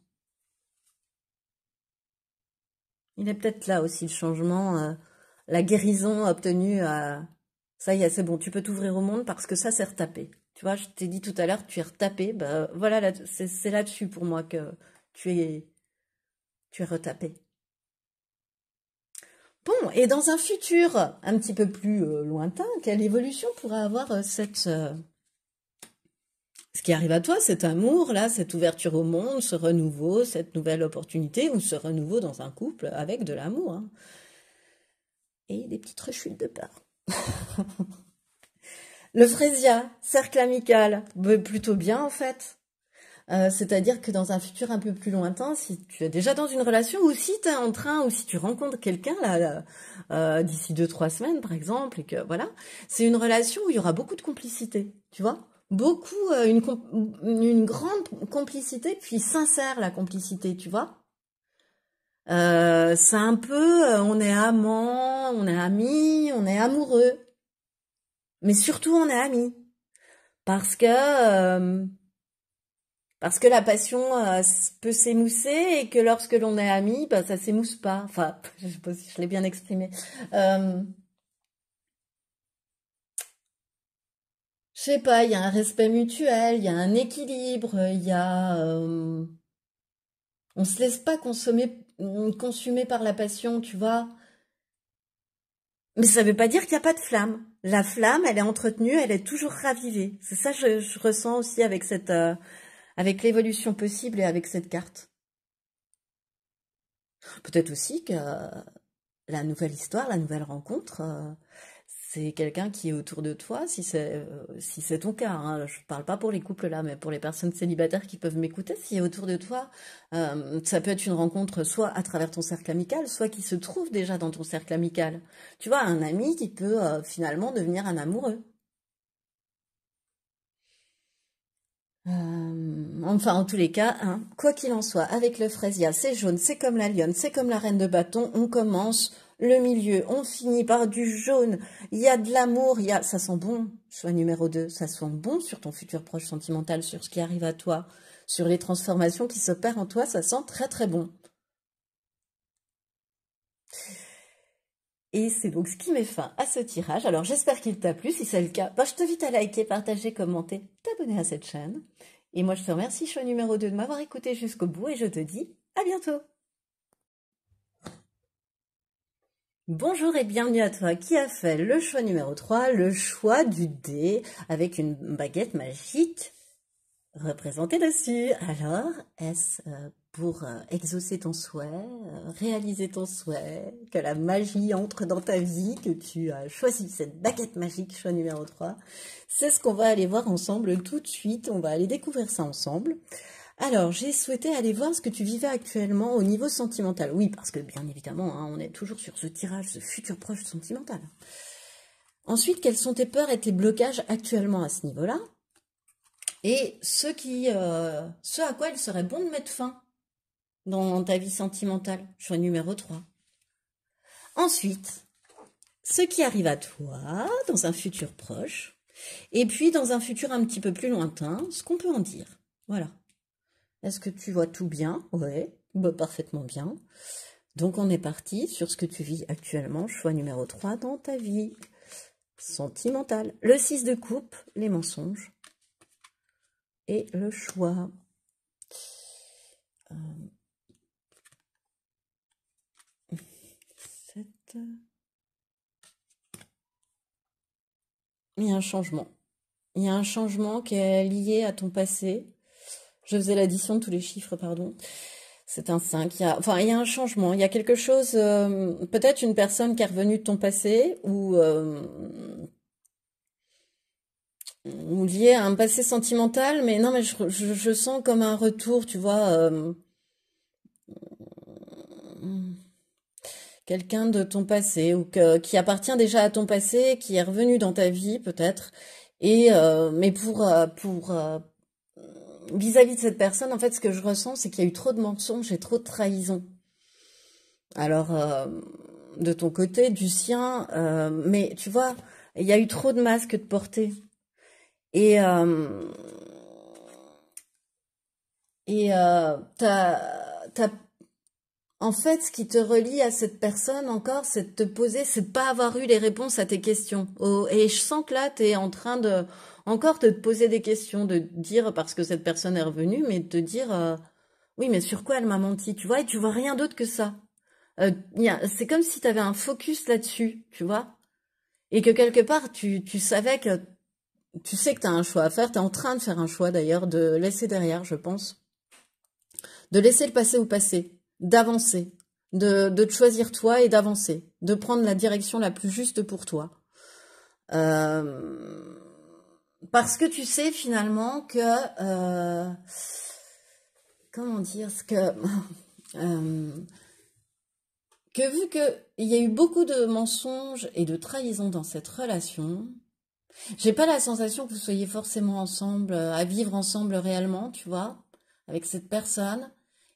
Il est peut-être là aussi le changement, euh, la guérison obtenue euh, ça y est, c'est bon, tu peux t'ouvrir au monde parce que ça, c'est retapé. Tu vois, je t'ai dit tout à l'heure, tu es retapé. Ben voilà, c'est là-dessus pour moi que tu es, tu es retapé. Bon, et dans un futur un petit peu plus euh, lointain, quelle évolution pourra avoir cette ce qui arrive à toi, cet amour-là, cette ouverture au monde, ce renouveau, cette nouvelle opportunité, ou ce renouveau dans un couple avec de l'amour. Hein. Et des petites rechutes de peur. (laughs) le frésia, cercle amical, bah, plutôt bien en fait. Euh, c'est-à-dire que dans un futur un peu plus lointain, si tu es déjà dans une relation ou si tu es en train ou si tu rencontres quelqu'un là, euh, d'ici deux trois semaines par exemple et que voilà, c'est une relation où il y aura beaucoup de complicité, tu vois beaucoup euh, une, une, grande complicité, puis sincère la complicité, tu vois. Euh, c'est un peu, euh, on est amant, on est ami, on est amoureux, mais surtout on est ami, parce que parce que la passion peut s'émousser et que lorsque l'on est ami, ça bah, ça s'émousse pas. Enfin, (laughs) je sais pas si je l'ai bien exprimé. je sais pas, il y a un respect mutuel, il y a un équilibre, il y a... Euh, on se laisse pas consommer, consumer par la passion, tu vois. Mais ça veut pas dire qu'il n'y a pas de flamme. La flamme, elle est entretenue, elle est toujours ravivée. C'est ça que je, ressens aussi avec cette... Euh, avec l'évolution possible et avec cette carte. Peut-être aussi que euh, la nouvelle histoire, la nouvelle rencontre, c'est quelqu'un qui est autour de toi, si c'est euh, si c'est ton cas. Je hein. je parle pas pour les couples là, mais pour les personnes célibataires qui peuvent m'écouter, s'il est autour de toi, euh, ça peut être une rencontre soit à travers ton cercle amical, soit qui se trouve déjà dans ton cercle amical. Tu vois, un ami qui peut euh, finalement devenir un amoureux. enfin, en tous les cas, hein, quoi qu'il en soit, avec le fraisia, c'est jaune, c'est comme la lionne, c'est comme la reine de bâton, on commence le milieu, on finit par du jaune, il y a de l'amour, il y a... ça sent bon, choix numéro 2, ça sent bon sur ton futur proche sentimental, sur ce qui arrive à toi, sur les transformations qui s'opèrent en toi, ça sent très très bon. Et c'est donc ce qui met fin à ce tirage. Alors j'espère qu'il t'a plu. Si c'est le cas, bah, je je invite à liker, partager, commenter, t'abonner à cette chaîne. Et moi je te remercie, choix numéro 2, de m'avoir écouté jusqu'au bout et je te dis à bientôt Bonjour et bienvenue à toi qui a fait le choix numéro 3, le choix du dé avec une baguette magique représentée dessus. Alors, est-ce euh, pour euh, exaucer ton souhait, euh, réaliser ton souhait, que la magie entre dans ta vie, que tu as choisi cette baguette magique choix numéro 3 C'est ce qu'on va aller voir ensemble tout de suite, on va aller découvrir ça ensemble. Alors, j'ai souhaité aller voir ce que tu vivais actuellement au niveau sentimental. Oui, parce que bien évidemment, hein, on est toujours sur ce tirage, ce futur proche sentimental. Ensuite, quelles sont tes peurs et tes blocages actuellement à ce niveau-là Et ce, qui, euh, ce à quoi il serait bon de mettre fin dans ta vie sentimentale. Choix numéro 3. Ensuite, ce qui arrive à toi dans un futur proche, et puis dans un futur un petit peu plus lointain, ce qu'on peut en dire. Voilà. Est-ce que tu vois tout bien Oui, bah, parfaitement bien. Donc on est parti sur ce que tu vis actuellement, choix numéro 3 dans ta vie sentimentale. Le 6 de coupe, les mensonges et le choix. Euh, Il y a un changement. Il y a un changement qui est lié à ton passé, je faisais l'addition de tous les chiffres, pardon. C'est un 5. Il y a, enfin, il y a un changement. Il y a quelque chose, euh, peut-être une personne qui est revenue de ton passé ou, euh, liée à un passé sentimental, mais non, mais je, sens comme un retour, tu vois. Euh, quelqu'un de ton passé ou qui appartient déjà à ton passé, qui est revenu dans ta vie peut-être, et mais pour pour vis-à-vis de cette personne, en fait, ce que je ressens, c'est qu'il y a eu trop de mensonges et trop de trahisons. Alors, euh, de ton côté, du sien, euh, mais tu vois, il y a eu trop de masques de portée. Et euh, et en fait, ce qui te relie à cette personne encore, c'est de te poser, c'est de pas avoir eu les réponses à tes questions. Oh, et je sens que là, tu es en train de encore de te poser des questions, de dire parce que cette personne est revenue, mais de te dire euh, oui, mais sur quoi elle m'a menti, tu vois, et tu vois rien d'autre que ça. Euh, c'est comme si tu avais un focus là-dessus, tu vois, et que quelque part tu, savais que tu sais que tu as un choix à faire, tu es en train de faire un choix d'ailleurs, de laisser derrière, je pense, de laisser le passé au passé, d'avancer, de, de choisir toi et d'avancer, de prendre la direction la plus juste pour toi. Euh parce que tu sais finalement que euh, comment dire que (laughs) euh, que vu qu'il y a eu beaucoup de mensonges et de trahisons dans cette relation, n'ai pas la sensation que vous soyez forcément ensemble euh, à vivre ensemble réellement, tu vois, avec cette personne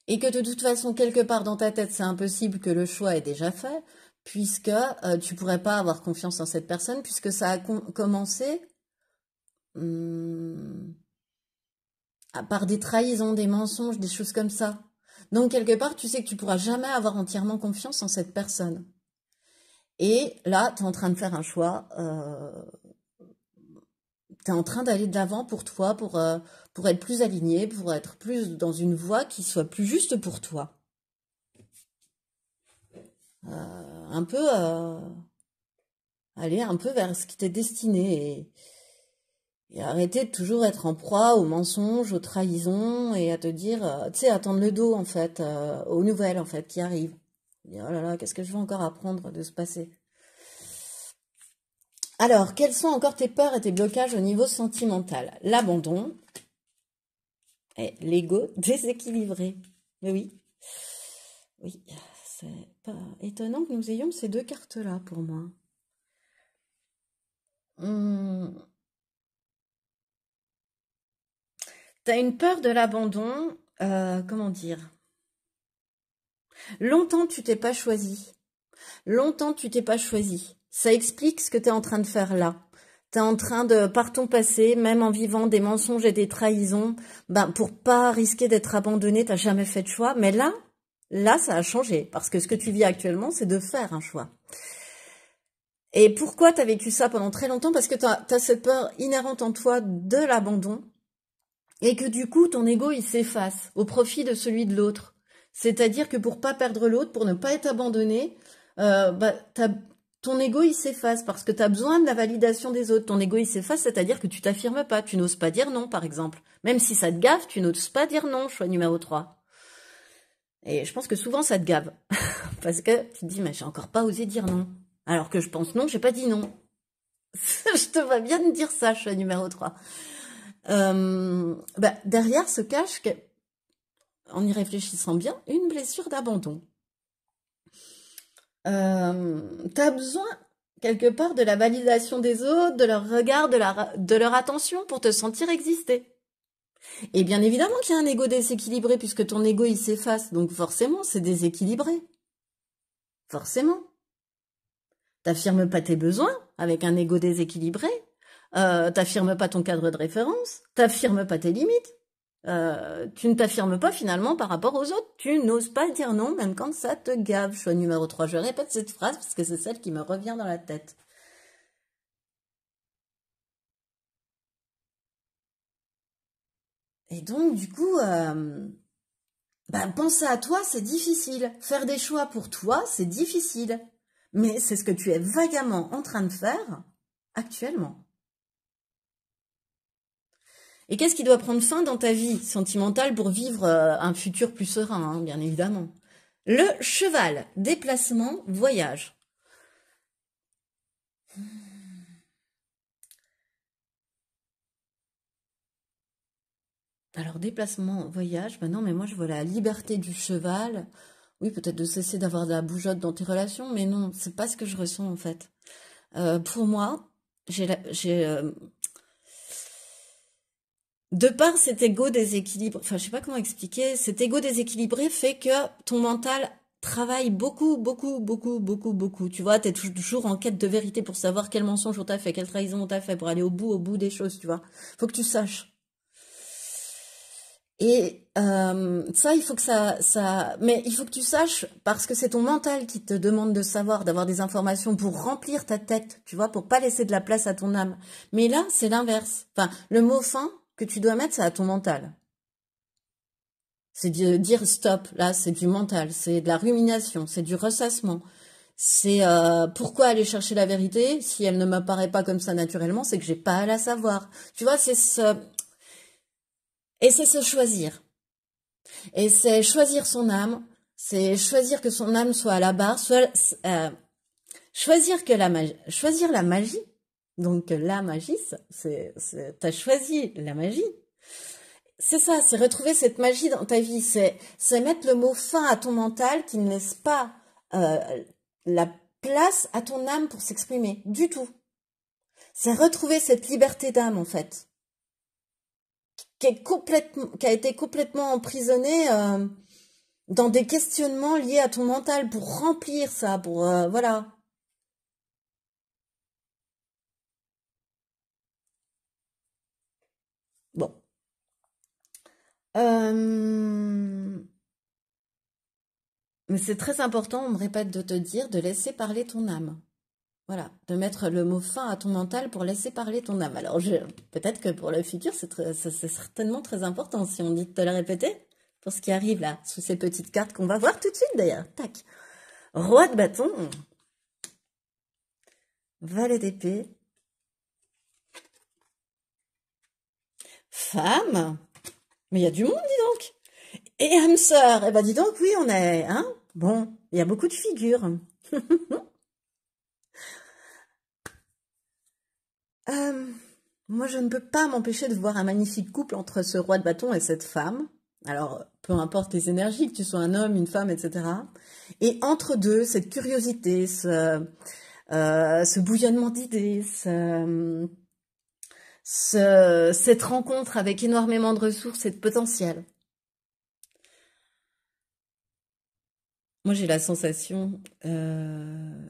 et que de toute façon quelque part dans ta tête, c'est impossible que le choix ait déjà fait puisque tu tu pourrais pas avoir confiance en cette personne puisque ça a commencé Hmm. à part des trahisons, des mensonges, des choses comme ça. Donc quelque part, tu sais que tu pourras jamais avoir entièrement confiance en cette personne. Et là, tu es en train de faire un choix. Euh, tu es en train d'aller de l'avant pour toi, pour, euh, pour être plus aligné, pour être plus dans une voie qui soit plus juste pour toi. Euh, un peu... aller un peu vers ce qui t'est destiné. Et, et arrêter de toujours être en proie aux mensonges, aux trahisons et à te dire, euh, tu sais, attendre le dos en fait, euh, aux nouvelles en fait qui arrivent. oh là là, qu'est-ce que je vais encore apprendre de ce passé Alors, quelles sont encore tes peurs et tes blocages au niveau sentimental L'abandon et l'ego déséquilibré. Mais oui, oui, c'est pas étonnant que nous ayons ces deux cartes-là pour moi. Hum. t'as une peur de l'abandon, euh, comment dire Longtemps tu t'es pas choisi. Longtemps tu t'es pas choisi. Ça explique ce que tu es en train de faire là. t'es en train de, par ton passé, même en vivant des mensonges et des trahisons, ben pour pas risquer d'être abandonné, t'as jamais fait de choix. Mais là, là, ça a changé, parce que ce que tu vis actuellement, c'est de faire un choix. Et pourquoi tu as vécu ça pendant très longtemps Parce que tu as, cette peur inhérente en toi de l'abandon et que du coup ton ego il s'efface au profit de celui de l'autre. C'est-à-dire que pour pas perdre l'autre, pour ne pas être abandonné, euh, bah, ton ego il s'efface parce que tu as besoin de la validation des autres. Ton ego il s'efface, c'est-à-dire que tu t'affirmes pas, tu n'oses pas dire non par exemple. Même si ça te gave, tu n'oses pas dire non, choix numéro 3. Et je pense que souvent ça te gave (laughs) parce que tu te dis mais j'ai encore pas osé dire non. Alors que je pense non, j'ai pas dit non. (laughs) je te vois bien de dire ça, choix numéro 3. Euh, bah, derrière se cache, en y réfléchissant bien, une blessure d'abandon. Euh, t'as tu as besoin quelque part de la validation des autres, de leur regard, de, leur attention pour te sentir exister. Et bien évidemment qu'il y a un ego déséquilibré puisque ton ego il s'efface, donc forcément c'est déséquilibré. Forcément. T'affirmes pas tes besoins avec un ego déséquilibré, tu euh, t'affirmes pas ton cadre de référence, t'affirmes pas tes limites, euh, tu ne t'affirmes pas finalement par rapport aux autres, tu n'oses pas dire non même quand ça te gave. Choix numéro 3, je répète cette phrase parce que c'est celle qui me revient dans la tête. Et donc, du coup, euh, ben, penser à toi, c'est difficile. Faire des choix pour toi, c'est difficile. Mais c'est ce que tu es vagamment en train de faire actuellement. Et qu'est-ce qui doit prendre fin dans ta vie sentimentale pour vivre euh, un futur plus serein, hein, bien évidemment Le cheval, déplacement, voyage. Hmm. Alors déplacement, voyage, ben non mais moi je vois la liberté du cheval. Oui, peut-être de cesser d'avoir de la bougeotte dans tes relations, mais non, c'est pas ce que je ressens en fait. Euh, pour moi, j'ai euh, de part, cet égo déséquilibré, enfin je sais pas comment expliquer, cet égo déséquilibré fait que ton mental travaille beaucoup, beaucoup, beaucoup, beaucoup, beaucoup. Tu vois, tu es toujours en quête de vérité pour savoir quel mensonge on t'a fait, quelle trahison on t'a fait, pour aller au bout, au bout des choses, tu vois. Faut que tu saches. Et euh, ça, il faut que ça, ça, mais il faut que tu saches parce que c'est ton mental qui te demande de savoir, d'avoir des informations pour remplir ta tête, tu vois, pour pas laisser de la place à ton âme. Mais là, c'est l'inverse. Enfin, le mot fin, que tu dois mettre, c'est à ton mental. C'est de dire stop, là, c'est du mental, c'est de la rumination, c'est du ressassement. C'est euh, pourquoi aller chercher la vérité si elle ne m'apparaît pas comme ça naturellement, c'est que j'ai pas à la savoir. Tu vois, c'est ce et c'est se choisir. Et c'est choisir son âme, c'est choisir que son âme soit à la barre, soit, euh, choisir que la magie, choisir la magie, donc la magie, c'est, t'as choisi la magie. C'est ça, c'est retrouver cette magie dans ta vie, c'est, c'est mettre le mot fin à ton mental qui ne laisse pas euh, la place à ton âme pour s'exprimer, du tout. C'est retrouver cette liberté d'âme en fait, qui, est complètement, qui a été complètement emprisonnée euh, dans des questionnements liés à ton mental pour remplir ça, pour euh, voilà, Euh, mais c'est très important, on me répète de te dire, de laisser parler ton âme. Voilà, de mettre le mot fin à ton mental pour laisser parler ton âme. Alors, peut-être que pour le futur, c'est certainement très important si on dit de te le répéter, pour ce qui arrive là, sous ces petites cartes qu'on va voir tout de suite d'ailleurs. Tac. Roi de bâton. Valet d'épée. Femme. Mais il y a du monde, dis donc. Et âme sœur, eh ben dis donc, oui, on est, hein Bon, il y a beaucoup de figures. (laughs) Euh, moi, je ne peux pas m'empêcher de voir un magnifique couple entre ce roi de bâton et cette femme. Alors, peu importe les énergies, que tu sois un homme, une femme, etc. Et entre deux, cette curiosité, ce, euh, ce bouillonnement d'idées, ce, cette rencontre avec énormément de ressources et de potentiel. Moi, j'ai la sensation, euh,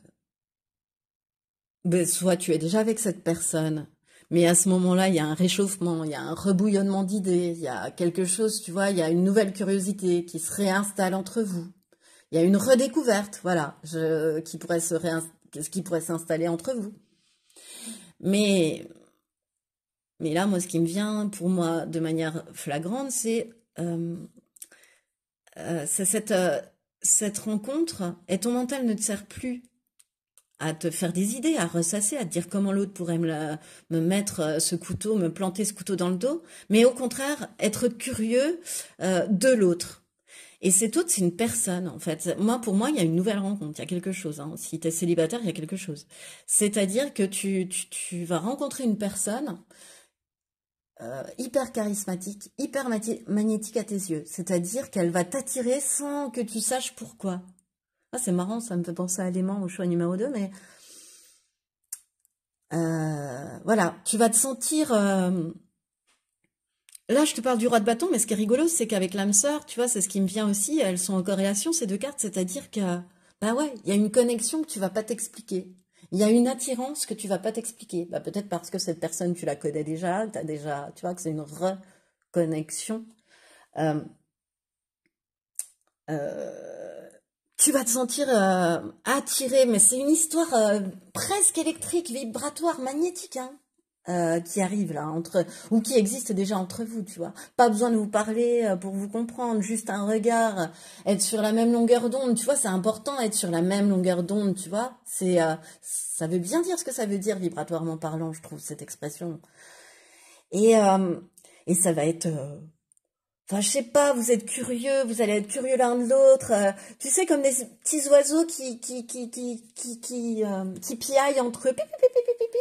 ben, soit tu es déjà avec cette personne, mais à ce moment-là, il y a un réchauffement, il y a un rebouillonnement d'idées, il y a quelque chose, tu vois, il y a une nouvelle curiosité qui se réinstalle entre vous. Il y a une redécouverte, voilà, je, qui pourrait se qui pourrait s'installer entre vous. Mais mais là, moi, ce qui me vient pour moi de manière flagrante, c'est euh, euh, euh, cette, rencontre et ton mental ne te sert plus à te faire des idées, à ressasser, à te dire comment l'autre pourrait me, mettre ce couteau, me planter ce couteau dans le dos, mais au contraire, être curieux de l'autre. Et cet autre, c'est une personne, en fait. Moi, pour moi, il y a une nouvelle rencontre, il y a quelque chose. Hein. Si tu es célibataire, il y a quelque chose. C'est-à-dire que tu, vas rencontrer une personne euh, hyper charismatique, hyper magnétique à tes yeux. C'est-à-dire qu'elle va t'attirer sans que tu saches pourquoi. Ah, c'est marrant, ça me fait penser à l'aimant au choix numéro 2, mais... Euh, voilà, tu vas te sentir... Euh, là, je te parle du roi de bâton, mais ce qui est rigolo, c'est qu'avec l'âme sœur, tu vois, c'est ce qui me vient aussi, elles sont en corrélation, ces deux cartes, c'est-à-dire que, bah ouais, il y a une connexion que tu vas pas t'expliquer. Il y a une attirance que tu vas pas t'expliquer. Bah, peut-être parce que cette personne, tu la connais déjà, as déjà, tu vois, que c'est une reconnexion. Euh, euh, tu vas te sentir euh, attiré, mais c'est une histoire presque électrique, vibratoire, magnétique. Hein. Euh, qui arrive là, entre, ou qui existe déjà entre vous, tu vois. Pas besoin de vous parler euh, pour vous comprendre, juste un regard, euh, être sur la même longueur d'onde, tu vois, c'est important, être sur la même longueur d'onde, tu vois. C'est, ça veut bien dire ce que ça veut dire, vibratoirement parlant, je trouve, cette expression. Et, et ça va être... Enfin, je sais pas, vous êtes curieux, vous allez être curieux l'un de l'autre. tu sais, comme des petits oiseaux qui qui qui qui qui qui, qui piaillent entre eux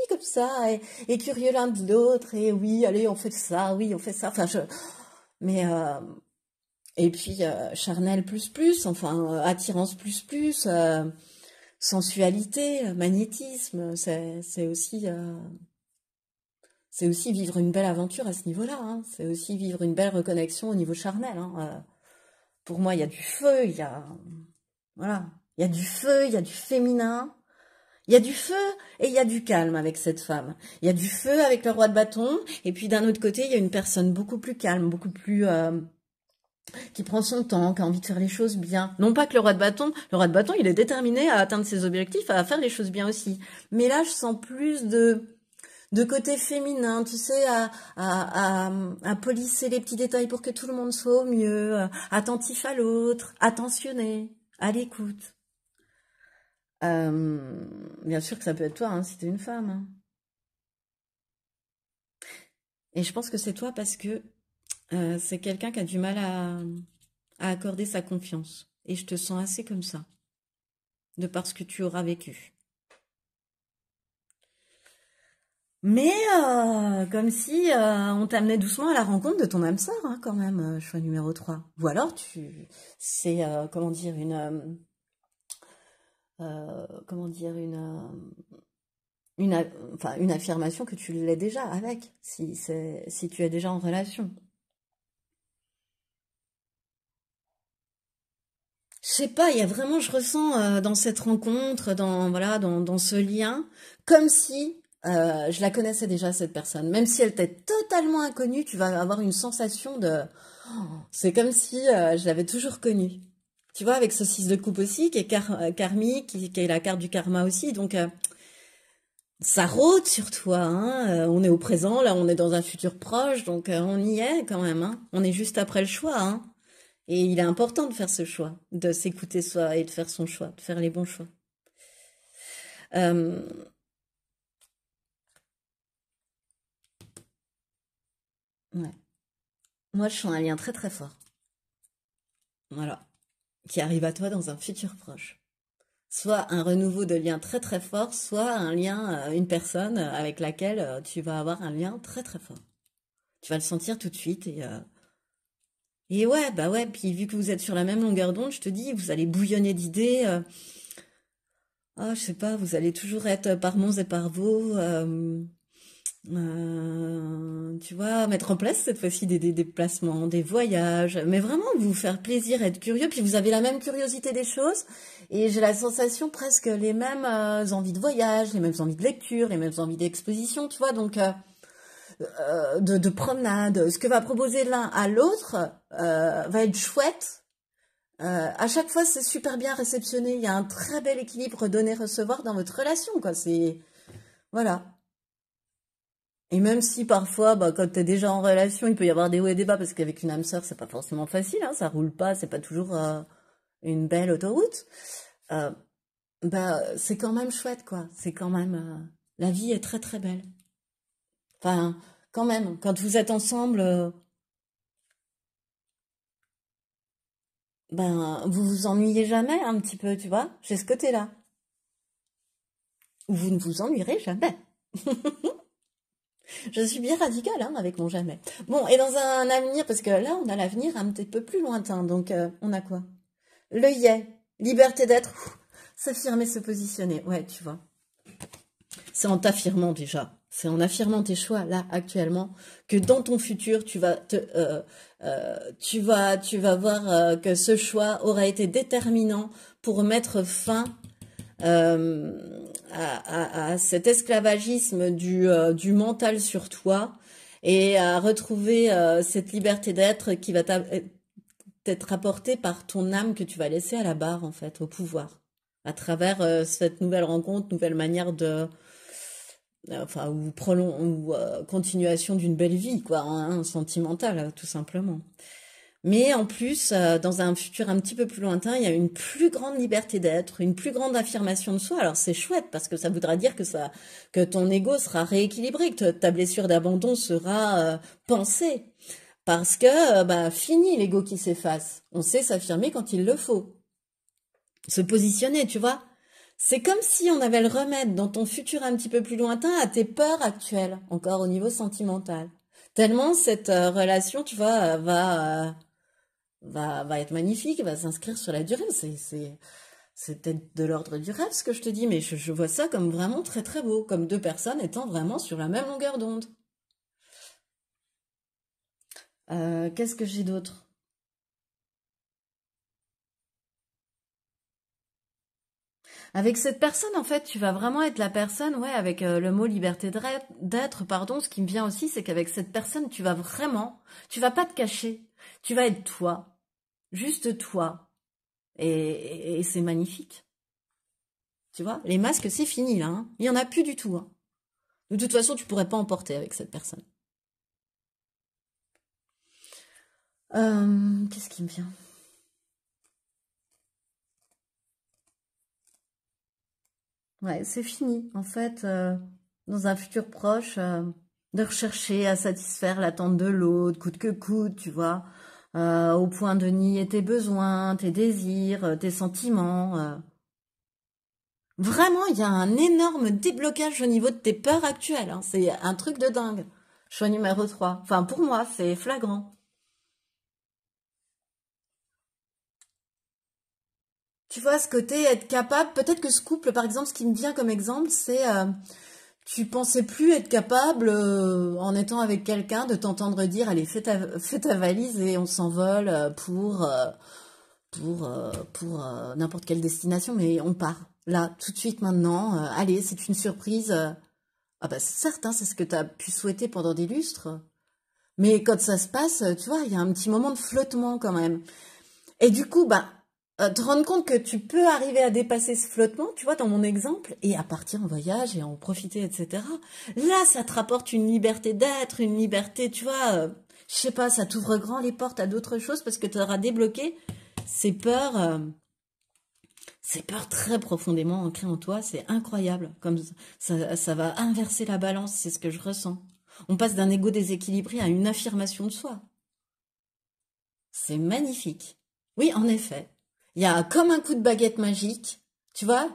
comme ça, et, curieux l'un de l'autre, et oui, allez, on fait ça, oui, on fait ça. Enfin, je. Mais. Euh, et puis, euh, charnel plus plus, enfin, euh, attirance plus plus, sensualité, magnétisme, c'est aussi. C'est aussi vivre une belle aventure à ce niveau-là. Hein. C'est aussi vivre une belle reconnexion au niveau charnel. Hein, pour moi, il y a du feu, il y a. Voilà. Il y a du feu, il y a du féminin, il y a du feu et il y a du calme avec cette femme. Il y a du feu avec le roi de bâton, et puis d'un autre côté, il y a une personne beaucoup plus calme, beaucoup plus... Euh, qui prend son temps, qui a envie de faire les choses bien. Non pas que le roi de bâton, le roi de bâton, il est déterminé à atteindre ses objectifs, à faire les choses bien aussi. Mais là, je sens plus de de côté féminin, tu sais, à, à, à, à, polisser les petits détails pour que tout le monde soit au mieux, euh, attentif à l'autre, attentionné, à l'écoute. Euh, bien sûr que ça peut être toi, hein, si tu es une femme. Hein. Et je pense que c'est toi parce que euh, c'est quelqu'un qui a du mal à, à, accorder sa confiance. Et je te sens assez comme ça, de parce que tu auras vécu. Mais euh, comme si euh, on t'amenait doucement à la rencontre de ton âme sœur, hein, quand même, choix numéro 3. Ou alors, tu, c'est, comment dire, une euh, comment dire, une, euh, une, affirmation que tu l'es déjà avec, si, si tu es déjà en relation. je sais pas, il y a vraiment, je ressens euh, dans cette rencontre, dans voilà, dans, dans ce lien, comme si je la connaissais déjà cette personne. Même si elle t'est totalement inconnue, tu vas avoir une sensation de, oh, c'est comme si je l'avais toujours connue tu vois, avec ce de coupe aussi, qui est car, euh, karmique, qui, est la carte du karma aussi. Donc, euh, ça rôde sur toi. Hein. Euh, on est au présent, là, on est dans un futur proche, donc on y est quand même. Hein. On est juste après le choix. Hein. Et il est important de faire ce choix, de s'écouter soi et de faire son choix, de faire les bons choix. Ouais. Moi, je sens un lien très très fort. Voilà qui arrive à toi dans un futur proche. Soit un renouveau de lien très très fort, soit un lien, euh, une personne euh, avec laquelle euh, tu vas avoir un lien très très fort. Tu vas le sentir tout de suite et et ouais bah ouais. Puis vu que vous êtes sur la même longueur d'onde, je te dis, vous allez bouillonner d'idées. Ah, je sais pas, vous allez toujours être par mons et par vos. Euh, tu vois, mettre en place cette fois-ci des, déplacements, des voyages, mais vraiment vous faire plaisir, être curieux, puis vous avez la même curiosité des choses, et j'ai la sensation presque les mêmes euh, envies de voyage, les mêmes envies de lecture, les mêmes envies d'exposition, tu vois, donc euh, de, promenade, ce que va proposer l'un à l'autre va être chouette. à chaque fois, c'est super bien réceptionné. Il y a un très bel équilibre donné recevoir dans votre relation, quoi. C'est voilà. Et même si parfois, bah, quand quand es déjà en relation, il peut y avoir des hauts et des bas, parce qu'avec une âme sœur, c'est pas forcément facile, hein, ça roule pas, c'est pas toujours euh, une belle autoroute. Euh, bah, c'est quand même chouette, quoi. C'est quand même. Euh, la vie est très très belle. Enfin, quand même, quand vous êtes ensemble, ben, vous vous ennuyez jamais un petit peu, tu vois, j'ai ce côté-là. Vous ne vous ennuierez jamais. (laughs) Je suis bien radicale hein, avec mon jamais. Bon, et dans un avenir, parce que là, on a l'avenir un petit peu plus lointain, donc euh, on a quoi Le est liberté d'être, s'affirmer, se positionner. Ouais, tu vois. C'est en t'affirmant déjà, c'est en affirmant tes choix là actuellement que dans ton futur tu vas te, euh, euh, tu vas voir que ce choix aura été déterminant pour mettre fin euh, à, cet esclavagisme du, euh, du mental sur toi et à retrouver euh, cette liberté d'être qui va t'être apportée par ton âme que tu vas laisser à la barre, en fait, au pouvoir, à travers cette nouvelle rencontre, nouvelle manière de... Enfin, ou, prolong, ou continuation d'une belle vie, quoi, un hein, sentimentale, tout simplement. Mais en plus, euh, dans un futur un petit peu plus lointain, il y a une plus grande liberté d'être, une plus grande affirmation de soi. Alors c'est chouette parce que ça voudra dire que ça, que ton ego sera rééquilibré, que ta blessure d'abandon sera euh, pensée. Parce que euh, bah fini l'ego qui s'efface. On sait s'affirmer quand il le faut. Se positionner, tu vois. C'est comme si on avait le remède dans ton futur un petit peu plus lointain à tes peurs actuelles, encore au niveau sentimental. Tellement cette relation, tu vois, va va, va être magnifique, va s'inscrire sur la durée. C'est, c'est peut-être de l'ordre du rêve ce que je te dis, mais je, vois ça comme vraiment très très beau, comme deux personnes étant vraiment sur la même longueur d'onde. Euh, qu'est-ce que j'ai d'autre Avec cette personne, en fait, tu vas vraiment être la personne, ouais, avec euh, le mot liberté d'être, pardon, ce qui me vient aussi, c'est qu'avec cette personne, tu vas vraiment, tu vas pas te cacher, tu vas être toi, juste toi. Et, c'est magnifique. Tu vois, les masques, c'est fini là. Hein. Il n'y en a plus du tout. Hein. de toute façon, tu pourrais pas emporter avec cette personne. Euh, qu'est-ce qui me vient Ouais, c'est fini. En fait, euh, dans un futur proche, euh, de rechercher à satisfaire l'attente de l'autre, coûte que coûte, tu vois. Euh, au point de nier tes besoins, tes désirs, euh, tes sentiments. Euh. Vraiment, il y a un énorme déblocage au niveau de tes peurs actuelles. Hein. C'est un truc de dingue. Choix numéro 3. Enfin, pour moi, c'est flagrant. Tu vois, ce côté être capable, peut-être que ce couple, par exemple, ce qui me vient comme exemple, c'est tu pensais plus être capable, euh, en étant avec quelqu'un, de t'entendre dire allez, fais ta, valise et on s'envole euh, pour, euh, pour, pour n'importe quelle destination, mais on part. Là, tout de suite, maintenant, allez, c'est une surprise. Ah bah certain, hein, c'est ce que tu as pu souhaiter pendant des lustres. Mais quand ça se passe, tu vois, il y a un petit moment de flottement quand même. Et du coup, bah, euh, te rendre compte que tu peux arriver à dépasser ce flottement, tu vois, dans mon exemple, et à partir en voyage et en profiter, etc. Là, ça te rapporte une liberté d'être, une liberté, tu vois, euh, je sais pas, ça t'ouvre grand les portes à d'autres choses parce que tu auras débloqué ces peurs, euh, ces peurs très profondément ancrées en toi. C'est incroyable, comme ça, ça va inverser la balance, c'est ce que je ressens. On passe d'un ego déséquilibré à une affirmation de soi. C'est magnifique. Oui, en effet, il y a comme un coup de baguette magique, tu vois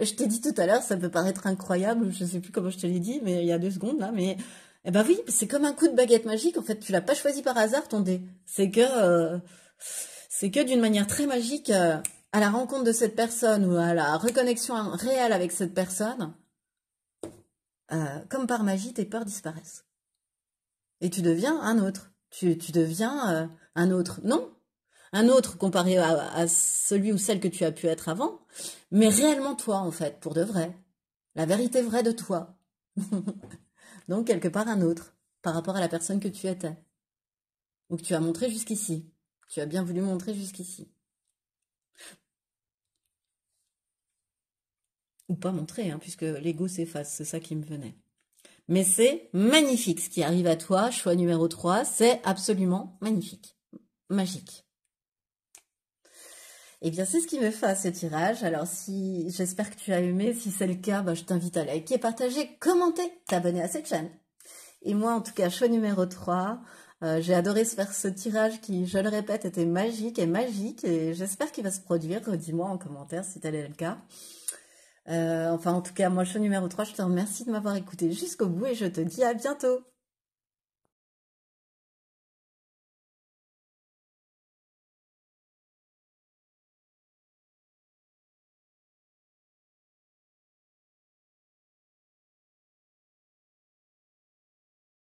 Je t'ai dit tout à l'heure, ça peut paraître incroyable, je ne sais plus comment je te l'ai dit, mais il y a deux secondes là, mais eh ben oui, c'est comme un coup de baguette magique. En fait, tu l'as pas choisi par hasard ton dé. C'est que euh, c'est que d'une manière très magique, euh, à la rencontre de cette personne ou à la reconnexion réelle avec cette personne, euh, comme par magie, tes peurs disparaissent et tu deviens un autre. Tu, tu deviens un autre. Non, un autre comparé à, celui ou celle que tu as pu être avant, mais réellement toi, en fait, pour de vrai. La vérité vraie de toi. (laughs) Donc, quelque part, un autre, par rapport à la personne que tu étais, ou que tu as montré jusqu'ici. Tu as bien voulu montrer jusqu'ici. Ou pas montrer, hein, puisque l'ego s'efface, c'est ça qui me venait. Mais c'est magnifique ce qui arrive à toi. Choix numéro 3, c'est absolument magnifique. Magique. Et eh bien, c'est ce qui me fait à ce tirage. Alors, si j'espère que tu as aimé, si c'est le cas, bah, je t'invite à liker, partager, commenter, t'abonner à cette chaîne. Et moi, en tout cas, show numéro 3. Euh, j'ai adoré faire ce tirage qui, je le répète, était magique et magique. Et j'espère qu'il va se produire. Dis-moi en commentaire si tel est le cas. Euh, enfin, en tout cas, moi, show numéro 3, je te remercie de m'avoir écouté jusqu'au bout et je te dis à bientôt.